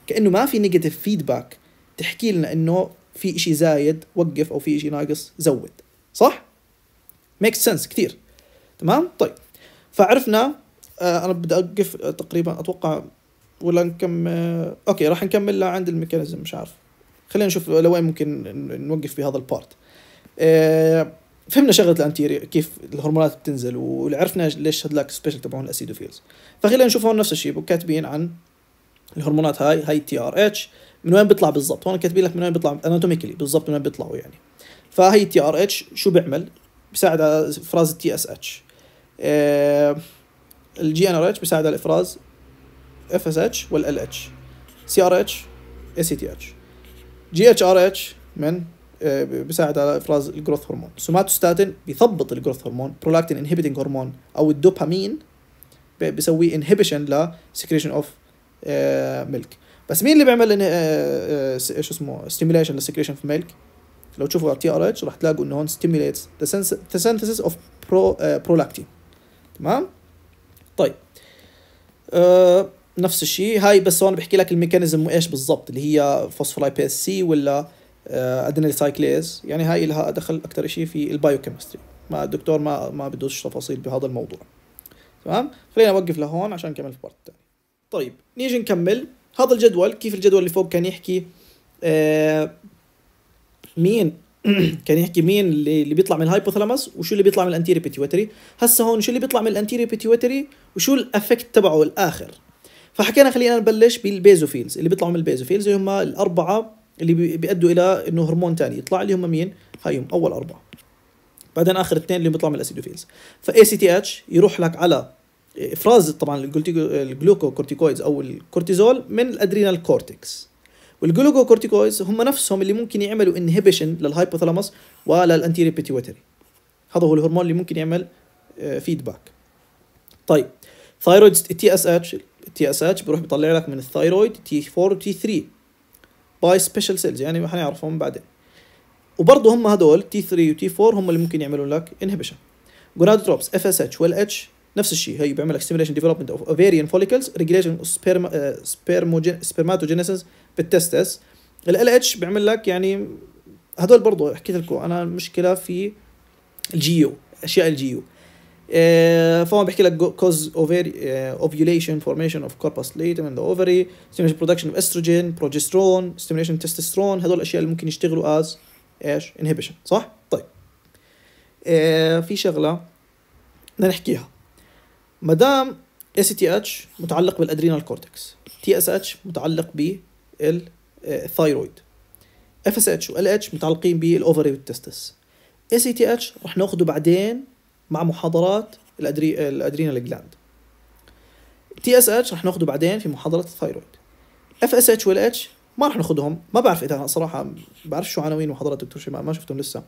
كانه ما في نيجاتيف فيدباك تحكي لنا انه في شيء زايد وقف او في شيء ناقص زود صح ميك سنس كثير تمام طيب فعرفنا آه، انا بدي اوقف آه، تقريبا اتوقع ولا نكمل آه، اوكي راح نكمل عند الميكانيزم مش عارف خلينا نشوف لوين ممكن نوقف في هذا البارت فهمنا شغله الانتيريو كيف الهرمونات بتنزل وعرفنا ليش هذلاك سبيشل تبعون الاسيدوفيلز فخلينا نشوف هون نفس الشيء كاتبين عن الهرمونات هاي هاي تي ار اتش من وين بيطلع بالضبط هون كاتبين لك من وين بيطلع اناتوميكلي بالضبط من وين بيطلعوا يعني فهي تي ار اتش شو بيعمل بيساعد على افراز التي اس اتش الجي ان ار اتش بيساعد على افراز اف اس اتش والال اتش سي ار اتش اي سي تي اتش جي اتش ار اتش من آه، بيساعد على افراز الجروث هرمون سوماتوستاتين بيثبط الجروث هرمون برولاكتين انهبيتنج هرمون او الدوبامين بيسوي انهبيشن لسكريشن اوف ميلك بس مين اللي بيعمل آه، آه، شو اسمه ستيميليشن للسكريشن اوف ميلك لو تشوفوا تي ار اتش راح تلاقوا انه هون ستيميليتس ذا سينثيسيس اوف برو برولاكتين تمام طيب آه نفس الشيء هاي بس هون بحكي لك الميكانيزم وايش بالضبط اللي هي فوسفولاي بي اس سي ولا ادينيل آه، سايكليز يعني هاي لها دخل اكثر شيء في البايوكيمستري ما الدكتور ما ما بدوش تفاصيل بهذا الموضوع تمام خلينا اوقف لهون عشان نكمل في بارت الثاني طيب نيجي نكمل هذا الجدول كيف الجدول اللي فوق كان يحكي آه، مين كان يحكي مين اللي بيطلع من الهايبوثلامس وشو اللي بيطلع من الانتيري بيتيوتري هسه هون شو اللي بيطلع من الانتيري بيتيوتري وشو الافكت تبعه الاخر فحكينا خلينا نبلش بالبيزوفيلز اللي بيطلعوا من البيزوفيلز اللي هم الاربعه اللي بيأدوا الى انه هرمون ثاني يطلع اللي هم مين هايهم اول اربعه بعدين اخر اثنين اللي بيطلعوا من الاسيدوفيلز فاي سي تي اتش يروح لك على افراز طبعا الجلوكوكورتيكويدز او الكورتيزول من الادرينال كورتكس والجلوكوكورتيكويدز هم نفسهم اللي ممكن يعملوا انهبيشن للهايبوثالاموس وللانتيري بيتيوتري هذا هو الهرمون اللي ممكن يعمل فيدباك آه، طيب ثايرويد تي اس اتش تي اس اتش بروح بيطلع لك من الثايرويد تي 4 تي 3 باي سبيشال سيلز يعني حنعرفهم بعدين وبرضه هم هذول تي 3 وتي 4 هم اللي ممكن يعملوا لك انهبيشن جونادوتروبس اف اس اتش والاتش نفس الشيء هي بيعمل لك ستيميليشن ديفلوبمنت اوف اوفيريان فوليكلز ريجليشن سبيرماتوجينيسيس بالتستس ال اتش بيعمل لك يعني هدول برضه حكيت لكم انا المشكله في الجيو اشياء الجيو آه، فهو بحكي لك كوز اوفيوليشن فورميشن اوف كوربس ليتم ان ذا اوفري ستيميشن برودكشن اوف استروجين بروجسترون ستيميشن تستسترون هدول الاشياء اللي ممكن يشتغلوا از ايش انهبيشن صح طيب آه، في شغله بدنا نحكيها ما دام اس تي اتش متعلق بالادرينال كورتكس تي اس اتش متعلق ب الثايرويد اف اس اتش وال اتش متعلقين بالاوفري والتستس اي سي تي اتش رح ناخده بعدين مع محاضرات الأدري... الادرينال جلاند تي اس اتش رح ناخده بعدين في محاضره الثايرويد اف اس اتش وال اتش ما رح ناخذهم ما بعرف اذا صراحه ما بعرف شو عناوين محاضرات دكتور شيماء ما شفتهم لسه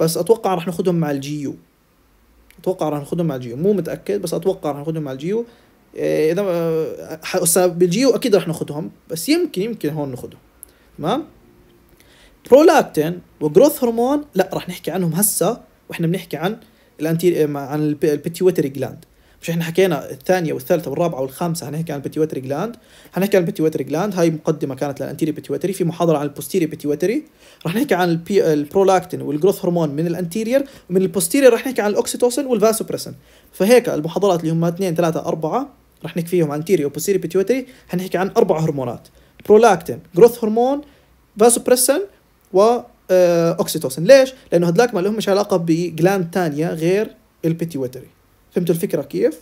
بس اتوقع رح ناخذهم مع الجيو اتوقع رح ناخذهم مع الجيو مو متاكد بس اتوقع رح ناخذهم مع الجيو إيه، اذا هسه بيجيو اكيد رح ناخذهم بس يمكن يمكن هون ناخذهم تمام برولاكتين وجروث هرمون لا رح نحكي عنهم هسه واحنا بنحكي عن الانتي إيه، عن البيتيوتري جلاند مش احنا حكينا الثانيه والثالثه والرابعه والخامسه هنحكي عن البيتيوتري جلاند هنحكي عن البيتيوتري جلاند هاي مقدمه كانت للانتيري بيتيوتري في محاضره عن البوستيري بيتيوتري رح نحكي عن البرولاكتين والجروث هرمون من الانتيرير ومن البوستيري رح نحكي عن الاوكسيتوسين والفاسوبريسين فهيك المحاضرات اللي هم 2 3 4 رح نحكي فيهم عن تيري وبوسيري بيتيوتري حنحكي عن اربع هرمونات برولاكتين جروث هرمون فاسوبريسن و اوكسيتوسن آه، ليش لانه هدلاك ما مش علاقه بجلاند ثانيه غير البيتيوتري فهمتوا الفكره كيف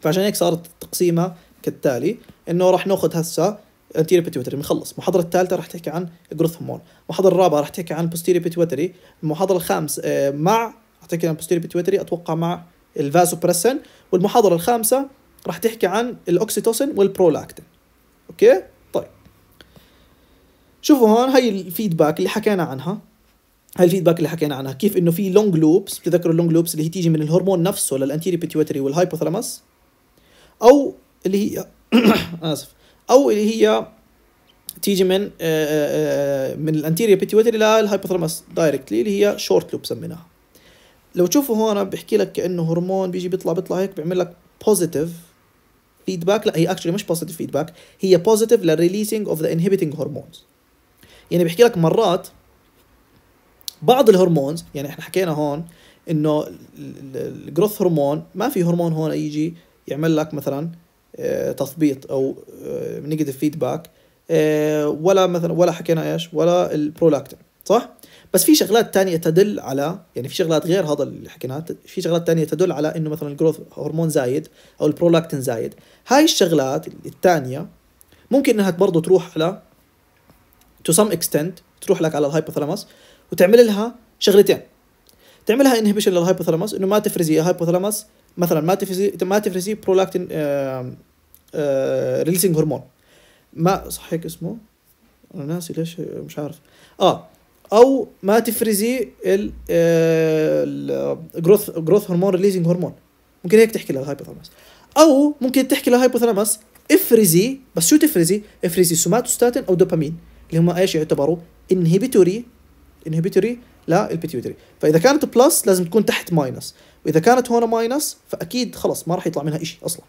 فعشان هيك صارت التقسيمه كالتالي انه راح ناخذ هسه انتيريو بيتيوتري بنخلص المحاضره الثالثه راح تحكي عن جروث هرمون المحاضره الرابعه راح تحكي عن بوستيريو بيتيوتري المحاضره الخامسه آه، مع راح تحكي عن بوستيريو بيتيوتري اتوقع مع الفازوبرسن والمحاضرة الخامسة راح تحكي عن الأوكسيتوسين والبرولاكتين أوكي طيب شوفوا هون هاي الفيدباك اللي حكينا عنها هاي الفيدباك اللي حكينا عنها كيف انه في لونج لوبس بتذكروا اللونج لوبس اللي هي تيجي من الهرمون نفسه للانتيري بيتيوتري والهايبوثالامس او اللي هي اسف او اللي هي تيجي من آآ آه، آآ آه، آه، من الانتيري بيتيوتري للهايبوثالامس دايركتلي اللي هي شورت لوب سميناها لو تشوفوا هون بحكي لك كانه هرمون بيجي بيطلع بيطلع هيك بيعمل لك بوزيتيف فيدباك لا هي اكشلي مش بوزيتيف فيدباك هي بوزيتيف للريليسينج اوف ذا انهبيتنج هرمونز يعني بحكي لك مرات بعض الهرمونز يعني احنا حكينا هون انه الجروث هرمون ما في هرمون هون يجي يعمل لك مثلا آه، تثبيط او نيجاتيف آه، فيدباك آه، ولا مثلا ولا حكينا ايش ولا البرولاكتين صح بس في شغلات تانية تدل على يعني في شغلات غير هذا اللي حكيناه في شغلات تانية تدل على انه مثلا الجروث هرمون زايد او البرولاكتين زايد هاي الشغلات الثانية ممكن انها برضه تروح على تو سم اكستنت تروح لك على الهايبوثالاموس وتعمل لها شغلتين تعملها انهبيشن للهايبوثالاموس انه ما تفرزي هايبوثالاموس مثلا ما تفرزي ما تفرزي برولاكتين ريليسنج هرمون ما صح هيك اسمه انا ناسي ليش مش عارف اه او ما تفرزي الجروث جروث هرمون ريليزنج هرمون ممكن هيك تحكي للهايبوثالامس او ممكن تحكي للهايبوثالامس افرزي بس شو تفرزي افرزي سوماتوستاتين او دوبامين اللي هم ايش يعتبروا انهبيتوري انهبيتوري للبيتيوتري فاذا كانت بلس لازم تكون تحت ماينس واذا كانت هون ماينس فاكيد خلص ما راح يطلع منها شيء اصلا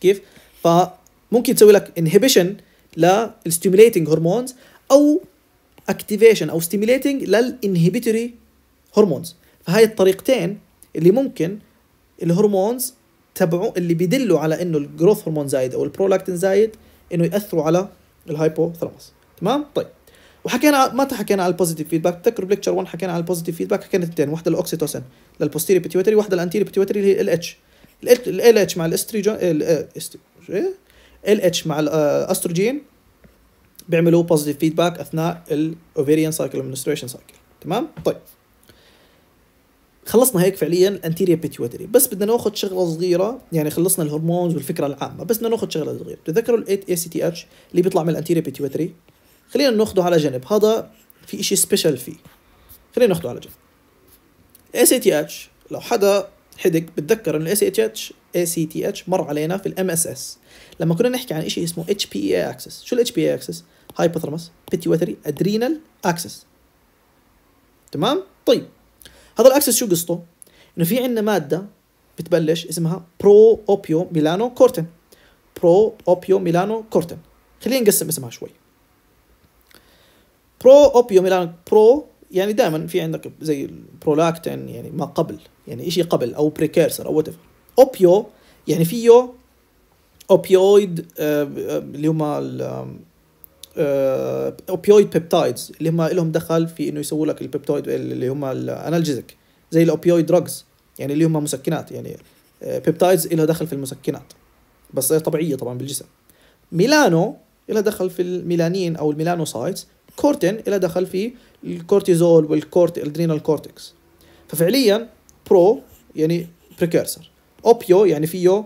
كيف فممكن تسوي لك انهبيشن للستيميليتنج هرمونز او اكتيفيشن او ستيميليتنج للانهبيتوري هرمونز فهاي الطريقتين اللي ممكن الهرمونز تبعوا اللي بيدلوا على انه الجروث هرمون زايد او البرولاكتين زايد انه ياثروا على الهايبوثرموس تمام طيب وحكينا متى حكينا على البوزيتيف فيدباك تذكر بلكتشر 1 حكينا على البوزيتيف فيدباك حكينا اثنين واحده الاوكسيتوسين للبوستيري بيتيوتري واحده الانتيري بيتيوتري اللي هي ال اتش ال اتش مع الاستروجين ال اتش آه، إيه؟ مع الاستروجين آه، بيعملوا بوزيتيف فيدباك اثناء الاوفيريان سايكل administration سايكل تمام طيب خلصنا هيك فعليا الانتيريا بيتيوتري بس بدنا ناخذ شغله صغيره يعني خلصنا الهرمونز والفكره العامه بس بدنا ناخذ شغله صغيره تذكروا الاي اي سي تي اتش اللي بيطلع من الانتيريا بيتيوتري خلينا ناخذه على جنب هذا في شيء سبيشال فيه خلينا ناخذه على جنب الاي سي تي اتش لو حدا حدق بتذكر انه الاي سي تي اتش اي سي تي اتش مر علينا في الام اس اس لما كنا نحكي عن شيء اسمه اتش بي اي اكسس شو الاتش بي اي اكسس هايبوثرمس بيتيوتري ادرينال اكسس تمام طيب هذا الاكسس شو قصته انه في عندنا ماده بتبلش اسمها برو اوبيو ميلانو كورتن برو اوبيو ميلانو كورتن خلينا نقسم اسمها شوي برو اوبيو ميلانو برو يعني دائما في عندك زي البرولاكتين يعني ما قبل يعني شيء قبل او بريكيرسر او وات اوبيو يعني فيه آه، اوبيويد آه، اللي هم اوبيويد آه، بيبتايدز اللي هم لهم دخل في انه يسووا لك البيبتايد اللي هم الانالجيزك زي الاوبيويد دراجز يعني اللي هم مسكنات يعني بيبتايدز آه، لها دخل في المسكنات بس طبيعيه طبعا بالجسم ميلانو لها دخل في الميلانين او الميلانوسايتس كورتين لها دخل في الكورتيزول والكورت الادرينال كورتكس ففعليا برو يعني بريكيرسر اوبيو يعني فيه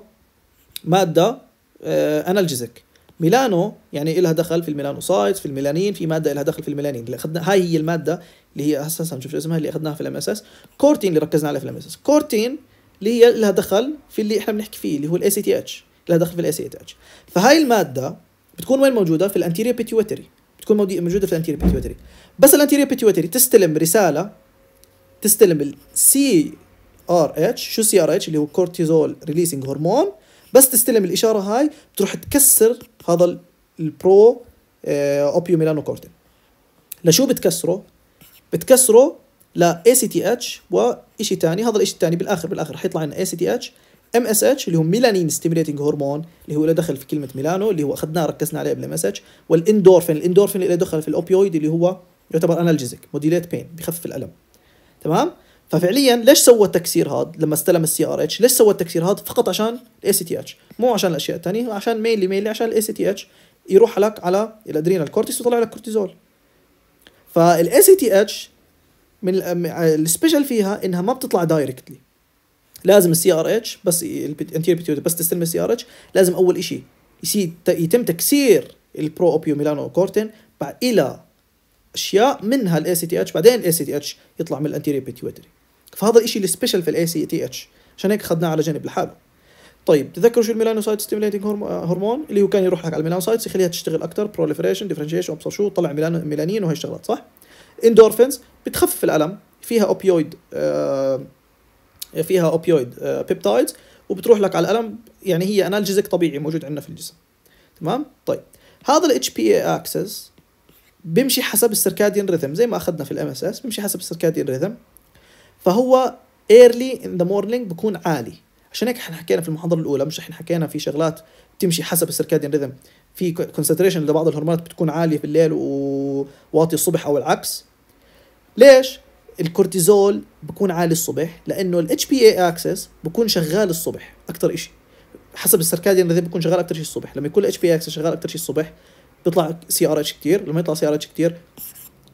ماده انالجيزك آه، ميلانو يعني لها دخل في الميلانو في الميلانين في ماده لها دخل في الميلانين اللي اخذنا هاي هي الماده اللي هي اساسا نشوف اسمها اللي اخذناها في الام اس اس كورتين اللي ركزنا عليها في الام اس اس كورتين اللي هي لها دخل في اللي احنا بنحكي فيه اللي هو الاي سي تي اتش لها دخل في الاي سي تي اتش فهاي الماده بتكون وين موجوده في الانتيريو بيتيوتري بتكون موجوده في الانتيريو بيتيوتري بس الانتيريو بيتيوتري تستلم رساله تستلم السي ار اتش شو سي ار اتش اللي هو كورتيزول ريليسنج هرمون بس تستلم الاشاره هاي بتروح تكسر هذا البرو آه، اوبيو ميلانو كورتين لشو بتكسره؟ بتكسره ل اي سي تي اتش وشيء ثاني هذا الشيء الثاني بالاخر بالاخر حيطلع لنا اي سي تي اتش ام اس اتش اللي هو ميلانين ستيميليتنج هرمون اللي هو له دخل في كلمه ميلانو اللي هو اخذناه ركزنا عليه قبل اس اتش والاندورفين الاندورفين اللي له دخل في الاوبيويد اللي هو يعتبر انالجيزك موديليت بين بخفف الالم تمام ففعليا ليش سوى التكسير هذا لما استلم السي ار اتش ليش سوى التكسير هذا فقط عشان الاي سي تي اتش مو عشان الاشياء الثانيه عشان مينلي مينلي عشان الاي سي تي اتش يروح لك على الادرينال كورتكس ويطلع لك كورتيزول فالاي سي تي اتش من السبيشال فيها انها ما بتطلع دايركتلي لازم السي ار اتش بس الانتير بس تستلم السي ار اتش لازم اول شيء يتم تكسير البرو اوبيو ميلانو كورتين الى اشياء منها الاي سي تي اتش بعدين الاي سي تي اتش يطلع من الانتيريور بيتيوتري فهذا الشيء السبيشال في الاي سي تي اتش عشان هيك اخذناه على جنب لحاله طيب تذكروا شو الميلانوسايت ستيميليتنج آه، هرمون اللي هو كان يروح لك على الميلانوسايت يخليها تشتغل اكثر بروليفريشن ديفرنشيشن وابصر شو طلع ميلانين وهي الشغلات صح اندورفينز بتخفف الالم فيها اوبيويد آه فيها اوبيويد آه بيبتايدز وبتروح لك على الالم يعني هي انالجيزك طبيعي موجود عندنا في الجسم تمام طيب هذا الاتش بي اي اكسس بيمشي حسب السيركاديان ريثم زي ما اخذنا في الام اس اس بيمشي حسب السيركاديان ريثم فهو ايرلي ان ذا مورنينج بكون عالي عشان هيك احنا حكينا في المحاضره الاولى مش احنا حكينا في شغلات بتمشي حسب السيركاديان ريذم في كونسنتريشن لبعض الهرمونات بتكون عاليه في الليل وواطي الصبح او العكس ليش الكورتيزول بكون عالي الصبح لانه الاتش بي اي اكسس بكون شغال الصبح اكثر شيء حسب السركاديان ريذم بكون شغال اكثر شيء الصبح لما يكون الاتش بي اي اكسس شغال اكثر شيء الصبح بيطلع سي ار اتش كثير لما يطلع سي ار اتش كثير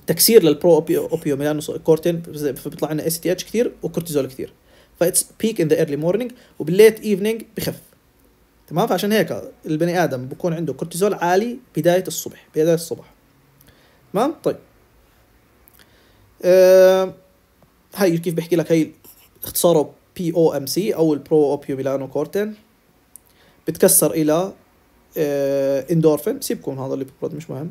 تكسير للبرو اوبيو ميلانو كورتين فبيطلع لنا اس تي اتش كثير وكورتيزول كثير فايتس بيك ان ذا ايرلي مورنينج وبالليت ايفنينج بخف تمام فعشان هيك البني ادم بكون عنده كورتيزول عالي بدايه الصبح بدايه الصبح تمام طيب آه هاي كيف بحكي لك هي اختصاره بي او ام سي او البرو اوبيو ميلانو كورتين بتكسر الى اندورفين آه، سيبكم هذا اللي بفرض مش مهم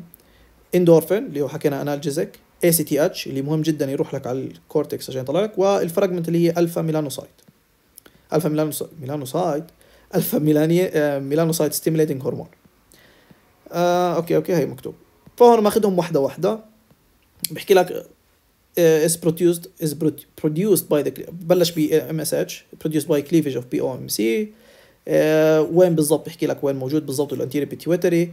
اندورفين اللي هو حكينا انالجيزيك اي سي تي اتش اللي مهم جدا يروح لك على الكورتكس عشان يطلع لك والفراجمنت اللي هي الفا ميلانوسايت الفا ميلانوسايت الفا ميلاني ميلانوسايت ستيميليتنج هرمون آه اوكي اوكي هي مكتوب فهون ماخذهم واحده واحده بحكي لك آه، is produced is produced by the بلش ب MSH produced by cleavage of POMC uh, آه، وين بالضبط بحكي لك وين موجود بالضبط الانتيري بيتيوتري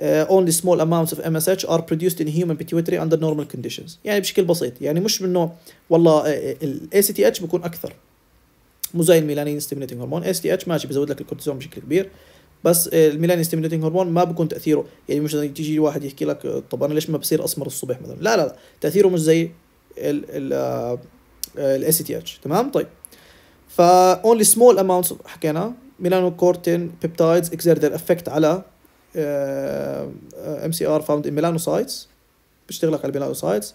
uh, only small amounts of MSH are produced in human pituitary under normal conditions يعني بشكل بسيط يعني مش من نوع والله آه، آه، ال ACTH بكون أكثر مو زي الميلانين ستيميوليتنج هرمون ACTH ماشي بزود لك الكورتيزون بشكل كبير بس الميلانين ستيميوليتنج هرمون ما بكون تاثيره يعني مش زي تيجي واحد يحكي لك طب انا ليش ما بصير اسمر الصبح مثلا لا لا لا تاثيره مش زي ال ال تي اتش تمام طيب فأونلي اونلي سمول اماونتس حكينا ميلانو كورتين بيبتايدز اكزير ذير افكت على ام سي ار فاوند ان melanocytes بيشتغلك على الميلانوسايتس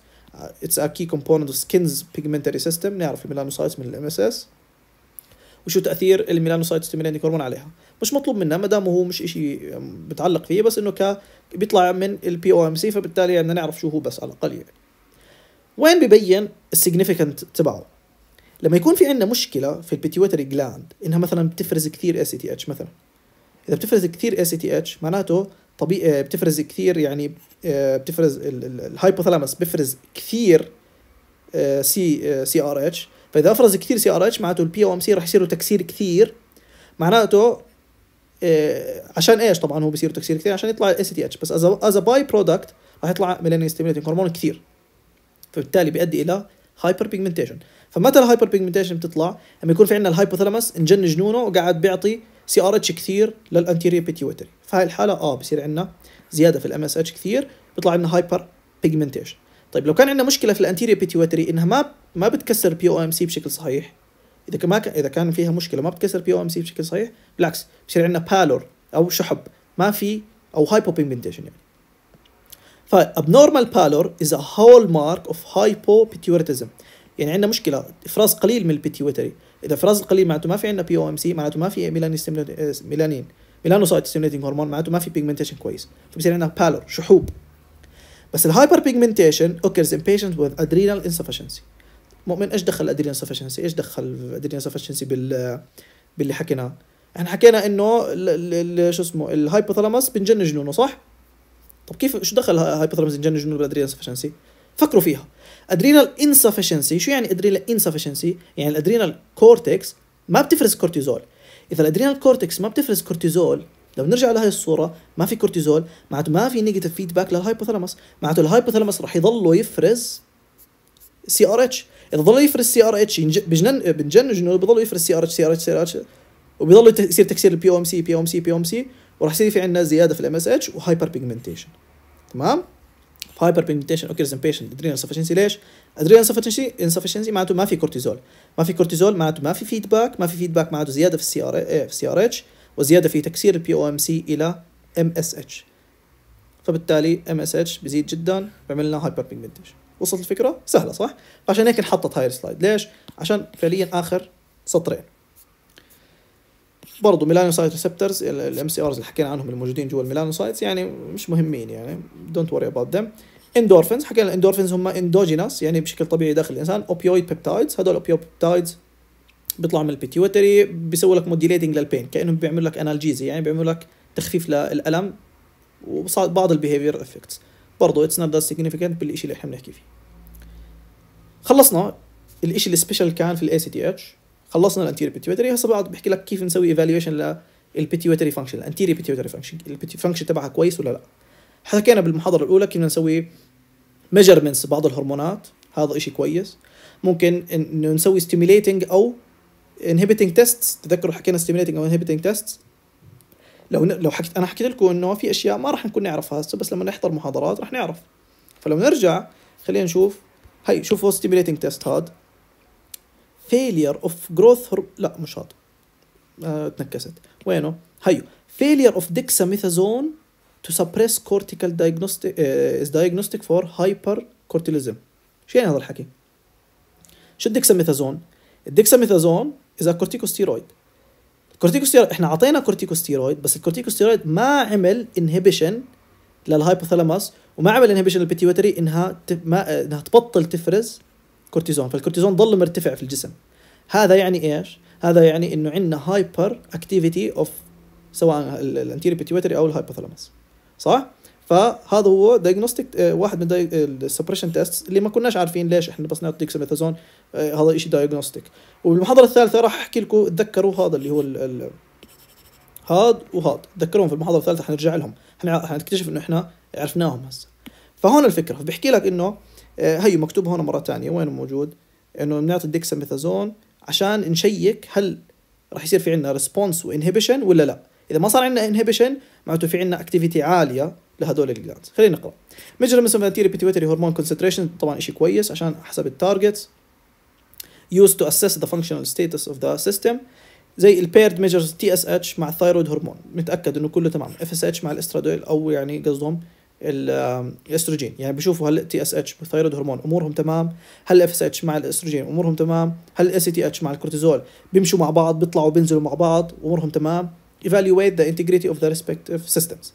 اتس ا كي كومبوننت اوف سكينز بيجمنتري سيستم نعرف الميلانوسايتس من الام اس اس وشو تاثير الميلانوسايت ستيمولينج هرمون عليها مش مطلوب منها ما دام هو مش شيء بتعلق فيه بس انه ك بيطلع من البي او ام سي فبالتالي بدنا نعرف شو هو بس على الاقل يعني وين ببين السيجنيفيكانت تبعه لما يكون في عندنا مشكله في البيتيوتري جلاند انها مثلا بتفرز كثير اس تي اتش مثلا اذا بتفرز كثير اي سي تي اتش معناته طبيعي آه، بتفرز كثير يعني آه، بتفرز الهايبوثلامس بفرز كثير سي سي ار اتش فاذا افرز كثير سي ار اتش معناته البي او ام سي رح يصير له تكسير كثير معناته آه، عشان ايش طبعا هو بصير تكسير كثير عشان يطلع الاي سي تي اتش بس از باي برودكت رح يطلع ميلانين ستيميوليتنج هرمون كثير فبالتالي بيؤدي الى هايبر بيجمنتيشن فمتى الهايبر بيجمنتيشن بتطلع لما يكون في عندنا الهايبوثلامس انجن جنونه وقاعد بيعطي سي ار اتش كثير للانتيريور بيتيوتري فهي الحاله اه بصير عندنا زياده في الام اس اتش كثير بيطلع لنا هايبر بيجمنتيشن طيب لو كان عندنا مشكله في الانتيريور بيتيوتري انها ما ما بتكسر بي او ام سي بشكل صحيح اذا كان اذا كان فيها مشكله ما بتكسر بي او ام سي بشكل صحيح بالعكس بصير عندنا بالور او شحب ما في او هايبو بيجمنتيشن يعني فابنورمال بالور از ا هول مارك اوف هايبو بيتيوريتيزم يعني عندنا مشكله افراز قليل من البيتيوتري اذا فرزنا قليل معناته ما في عندنا بي او ام سي معناته ما في ميلانين آه، ميلانين ميلانوسايت ستيموليتنج هرمون معناته ما في بيجمنتيشن كويس فبصير عندنا بالور شحوب بس الهايبر بيجمنتيشن اوكرز ان بيشنت وذ ادرينال انسفشنسي مؤمن ايش دخل الادرينال انسفشنسي ايش دخل الادرينال انسفشنسي بال باللي حكيناه احنا حكينا انه شو اسمه الهايبوثالاموس بنجن جنونه صح طب كيف شو دخل الهايبوثالاموس بنجن جنونه بالادرينال انسفشنسي فكروا فيها ادرينال انسفشنسي شو يعني ادرينال انسفشنسي يعني الادرينال كورتكس ما بتفرز كورتيزول اذا الادرينال كورتكس ما بتفرز كورتيزول لو نرجع لهي الصوره ما في كورتيزول معناته ما في نيجاتيف فيدباك للهايبوثالامس معناته الهايبوثالامس رح يضل يفرز سي ار اتش اذا ضل يفرز سي ار اتش بجنن بنجنج انه بضل يفرز سي ار اتش سي ار اتش سي ار اتش وبيضل يصير تكسير البي او ام سي بي او ام سي بي او ام سي وراح يصير في عندنا زياده في الام اس اتش وهايبر بيجمنتيشن تمام هايبر بيجمنتيشن اوكي ان ادرينال سفشنسي ليش؟ ادرينال سفشنسي معناته ما في كورتيزول ما في كورتيزول معناته ما في فيدباك ما في فيدباك معناته زياده في السي ار إيه، في السي ار اتش وزياده في تكسير البي او ام سي الى ام اس اتش فبالتالي ام اس اتش بزيد جدا بيعمل لنا هايبر بيجمنتيشن وصلت الفكره؟ سهله صح؟ فعشان هيك انحطت هاي السلايد ليش؟ عشان فعليا اخر سطرين برضه ميلانوسايت ريسبترز الام سي ارز اللي حكينا عنهم الموجودين جوا الميلانوسايتس يعني مش مهمين يعني دونت وري اباوت ذم اندورفينز حكينا الاندورفينز هم اندوجينس يعني بشكل طبيعي داخل الانسان اوبيويد بيبتايدز هذول اوبيويد بيبتايدز بيطلعوا من البيتيوتري بيسووا لك موديليتنج للبين كانهم بيعملوا لك انالجيزي يعني بيعملوا لك تخفيف للالم وبعض البيهيفير افكتس برضه اتس نوت ذات سيجنيفيكانت بالشيء اللي احنا بنحكي فيه خلصنا الشيء السبيشال كان في الاي سي تي اتش خلصنا الانتيري بيتيوتري هسه بقعد بحكي لك كيف نسوي ايفالويشن للبيتيوتري فانكشن الانتيري بيتيوتري فانكشن الفانكشن تبعها كويس ولا لا حكينا بالمحاضره الاولى كيف بدنا نسوي ميجرمنتس بعض الهرمونات هذا إشي كويس ممكن انه نسوي ستيميليتنج او انهبيتنج تيست تذكروا حكينا ستيميليتنج او انهبيتنج تيست لو ن... لو حكيت انا حكيت لكم انه في اشياء ما راح نكون نعرفها هسه بس لما نحضر محاضرات راح نعرف فلو نرجع خلينا نشوف هي شوفوا ستيميليتنج تيست هاد failure of growth هر... لا مش هذا آه اتنكست وينه هيو failure of dexamethasone to suppress cortical diagnostic uh, آه، is diagnostic for hypercortisolism شو يعني هذا الحكي شو الدكساميثازون الدكساميثازون اذا كورتيكوستيرويد الكورتيكوستيرويد احنا اعطينا كورتيكوستيرويد بس الكورتيكوستيرويد ما عمل انهبيشن للهايبوثالاموس وما عمل انهبيشن للبيتيوتري انها ما انها تبطل تفرز كورتيزون فالكورتيزون ضل مرتفع في الجسم هذا يعني ايش هذا يعني انه عندنا هايبر اكتيفيتي اوف سواء الانتيري بيتيوتري او الهايبوثالاموس صح فهذا هو دايجنوستيك آه، واحد من السبريشن تيست اللي ما كناش عارفين ليش احنا بس نعطيك سميثازون آه، هذا شيء دايجنوستيك والمحاضره الثالثه راح احكي لكم تذكروا هذا اللي هو هاد وهاد تذكرهم في المحاضره الثالثه حنرجع لهم حنكتشف انه احنا عرفناهم هسه فهون الفكره بحكي لك انه آه، هي مكتوب هون مره ثانيه وين موجود انه بنعطي الدكساميثازون عشان نشيك هل راح يصير في عندنا ريسبونس وانهبيشن ولا لا اذا ما صار عندنا انهبيشن معناته في عندنا اكتيفيتي عاليه لهدول الجلاندز خلينا نقرا ميجر اوف انتيري بيتيوتري هرمون كونسنتريشن طبعا شيء كويس عشان حسب التارجتس يوز تو اسس ذا فانكشنال ستاتس اوف ذا سيستم زي البيرد ميجرز تي اس اتش مع الثايرويد هرمون نتاكد انه كله تمام اف اس اتش مع الاسترادول او يعني قصدهم الاستروجين يعني بيشوفوا هل تي اس اتش بالثيرويد هرمون امورهم تمام هل اف اس اتش مع الاستروجين امورهم تمام هل الاس تي اتش مع الكورتيزول بيمشوا مع بعض بيطلعوا بينزلوا مع بعض امورهم تمام evaluate the integrity of the respective systems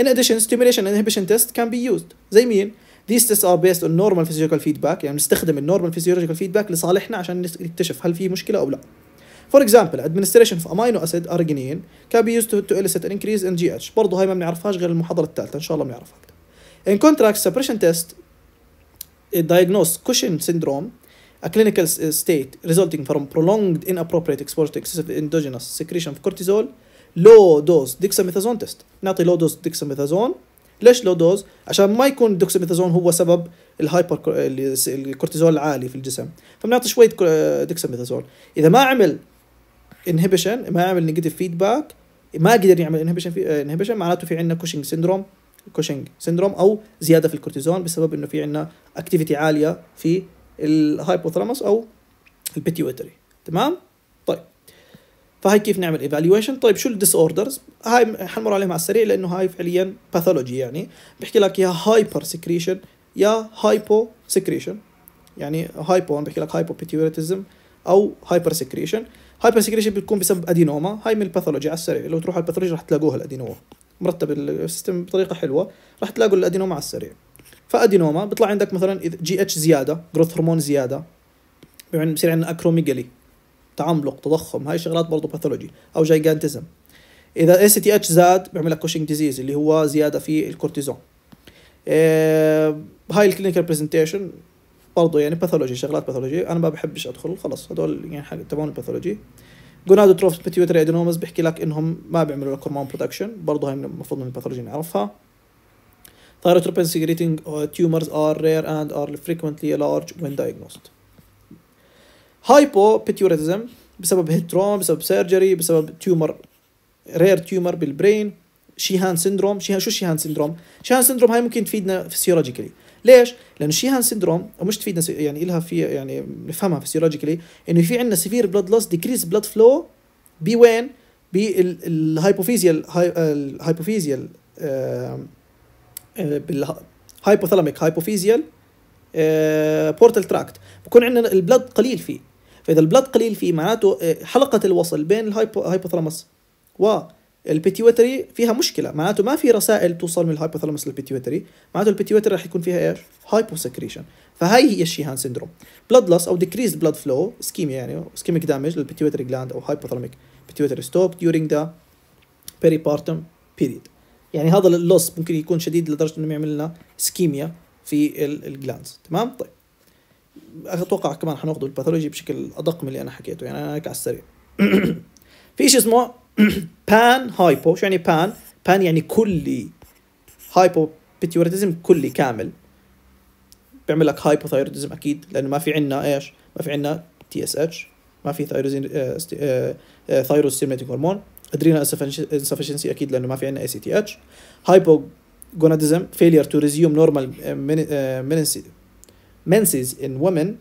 in addition stimulation inhibition test can be used زي مين These tests are based on normal physiological feedback يعني بنستخدم النورمال physiological feedback لصالحنا عشان نكتشف هل في مشكلة أو لا فور اكزامبل ادمنستريشن اوف امينو اسيد ارجينين كان بي يوز تو اليسيت ان انكريز ان جي اتش برضه هاي ما بنعرفهاش غير المحاضره الثالثه ان شاء الله بنعرفها ان كونتراكت سبريشن تيست diagnose Cushing syndrome a clinical uh, state resulting from prolonged inappropriate exposure to excessive endogenous secretion of cortisol low dose dexamethasone test نعطي low dose dexamethasone ليش low dose عشان ما يكون dexamethasone هو سبب الهايبر الكورتيزول العالي في الجسم، فبنعطي شويه آه، dexamethasone اذا ما عمل انهبيشن ما يعمل نيجاتيف فيدباك ما قدر يعمل انهبيشن في انهبيشن معناته في عندنا كوشنج سيندروم كوشنج سيندروم او زياده في الكورتيزون بسبب انه في عندنا اكتيفيتي عاليه في الهايبوثالاموس او البيتيوتري تمام طيب فهي كيف نعمل ايفالويشن طيب شو الديس اوردرز هاي حنمر عليهم على السريع لانه هاي فعليا باثولوجي يعني بحكي لك يا هايبر سكريشن يا هايبو سكريشن يعني هايبو بحكي لك هايبو بيتيوريتيزم او هايبر سكريشن هايبر سكريشن بتكون بسبب ادينوما هاي من الباثولوجي على السريع لو تروح على الباثولوجي رح تلاقوها الادينوما مرتب السيستم بطريقه حلوه رح تلاقوا الادينوما على السريع فادينوما بيطلع عندك مثلا جي اتش زياده جروث هرمون زياده يعني بصير عندنا اكروميجالي تعملق تضخم هاي شغلات برضه باثولوجي او جايجانتزم اذا اس تي اتش زاد بيعمل لك كوشنج ديزيز اللي هو زياده في الكورتيزون آه، هاي الكلينيكال برزنتيشن برضه يعني باثولوجي شغلات باثولوجي انا ما بحبش ادخل خلص هذول يعني حق تبعون الباثولوجي جونادوتروفس بيتيوتري ادينومز بحكي لك انهم ما بيعملوا لك هرمون برودكشن برضه هاي المفروض من الباثولوجي نعرفها ثايروتروبين سيجريتنج تيومرز ار رير اند ار فريكونتلي لارج وين دايجنوست هايبو بيتيوريتزم بسبب هيتروم بسبب سيرجري بسبب تيومر رير تيومر بالبرين شيهان سيندروم شيهان شو شيهان سيندروم شيهان سيندروم هاي ممكن تفيدنا فيسيولوجيكلي ليش لانه شيهان سيندروم ومش تفيدنا يعني لها في يعني نفهمها فسيولوجيكلي انه في عندنا سيفير بلاد لوس ديكريس بلاد فلو بي وين بالهايبوفيزيال الهايبوفيزيال بالهايبوثالاميك هايبوفيزيال بورتال تراكت بكون عندنا البلد قليل فيه فاذا البلد قليل فيه معناته آه، حلقه الوصل بين الهايبوثالاموس و البيتيوتري فيها مشكله معناته ما في رسائل توصل من الهايبوثالاموس للبيتيوتري معناته البيتيوتري رح يكون فيها ايش هايبوسكريشن فهي هي الشيهان سيندروم بلاد لوس او ديكريز بلاد فلو سكيميا يعني سكيميك دامج للبيتيوتري جلاند او هايبوثالاميك بيتيوتري ستوب ديورينج ذا بارتم بيريد يعني هذا اللوس ممكن يكون شديد لدرجه انه يعمل لنا سكيميا في الجلاندز تمام طيب اتوقع كمان حناخذ الباثولوجي بشكل ادق من اللي انا حكيته يعني انا هيك على السريع في شيء اسمه بان هايبو شو يعني بان بان يعني كلي هايبو بيتيوريتزم كلي كامل بيعمل لك هايبو هايبوثايرودزم اكيد لانه ما في عندنا ايش ما في عندنا تي اس اتش ما في ثايروزين ثايروز ستيميتنج هرمون ادرينا انسفشنسي اكيد لانه ما في عندنا اي سي تي اتش هايبو جونادزم فيلير تو ريزيوم نورمال منسيز ان women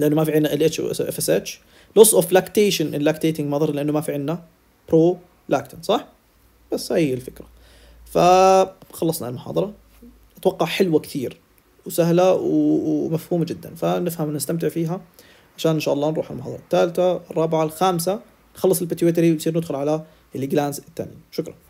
لانه ما في عندنا ال اتش اف اس اتش لوس اوف لاكتيشن ان لاكتيتنج ماذر لانه ما في عندنا برو لاكتين صح؟ بس هي الفكرة فخلصنا المحاضرة أتوقع حلوة كثير وسهلة ومفهومة جدا فنفهم ونستمتع فيها عشان إن شاء الله نروح المحاضرة الثالثة الرابعة الخامسة نخلص البتيوتري ونصير ندخل على الجلانز الثانية شكرا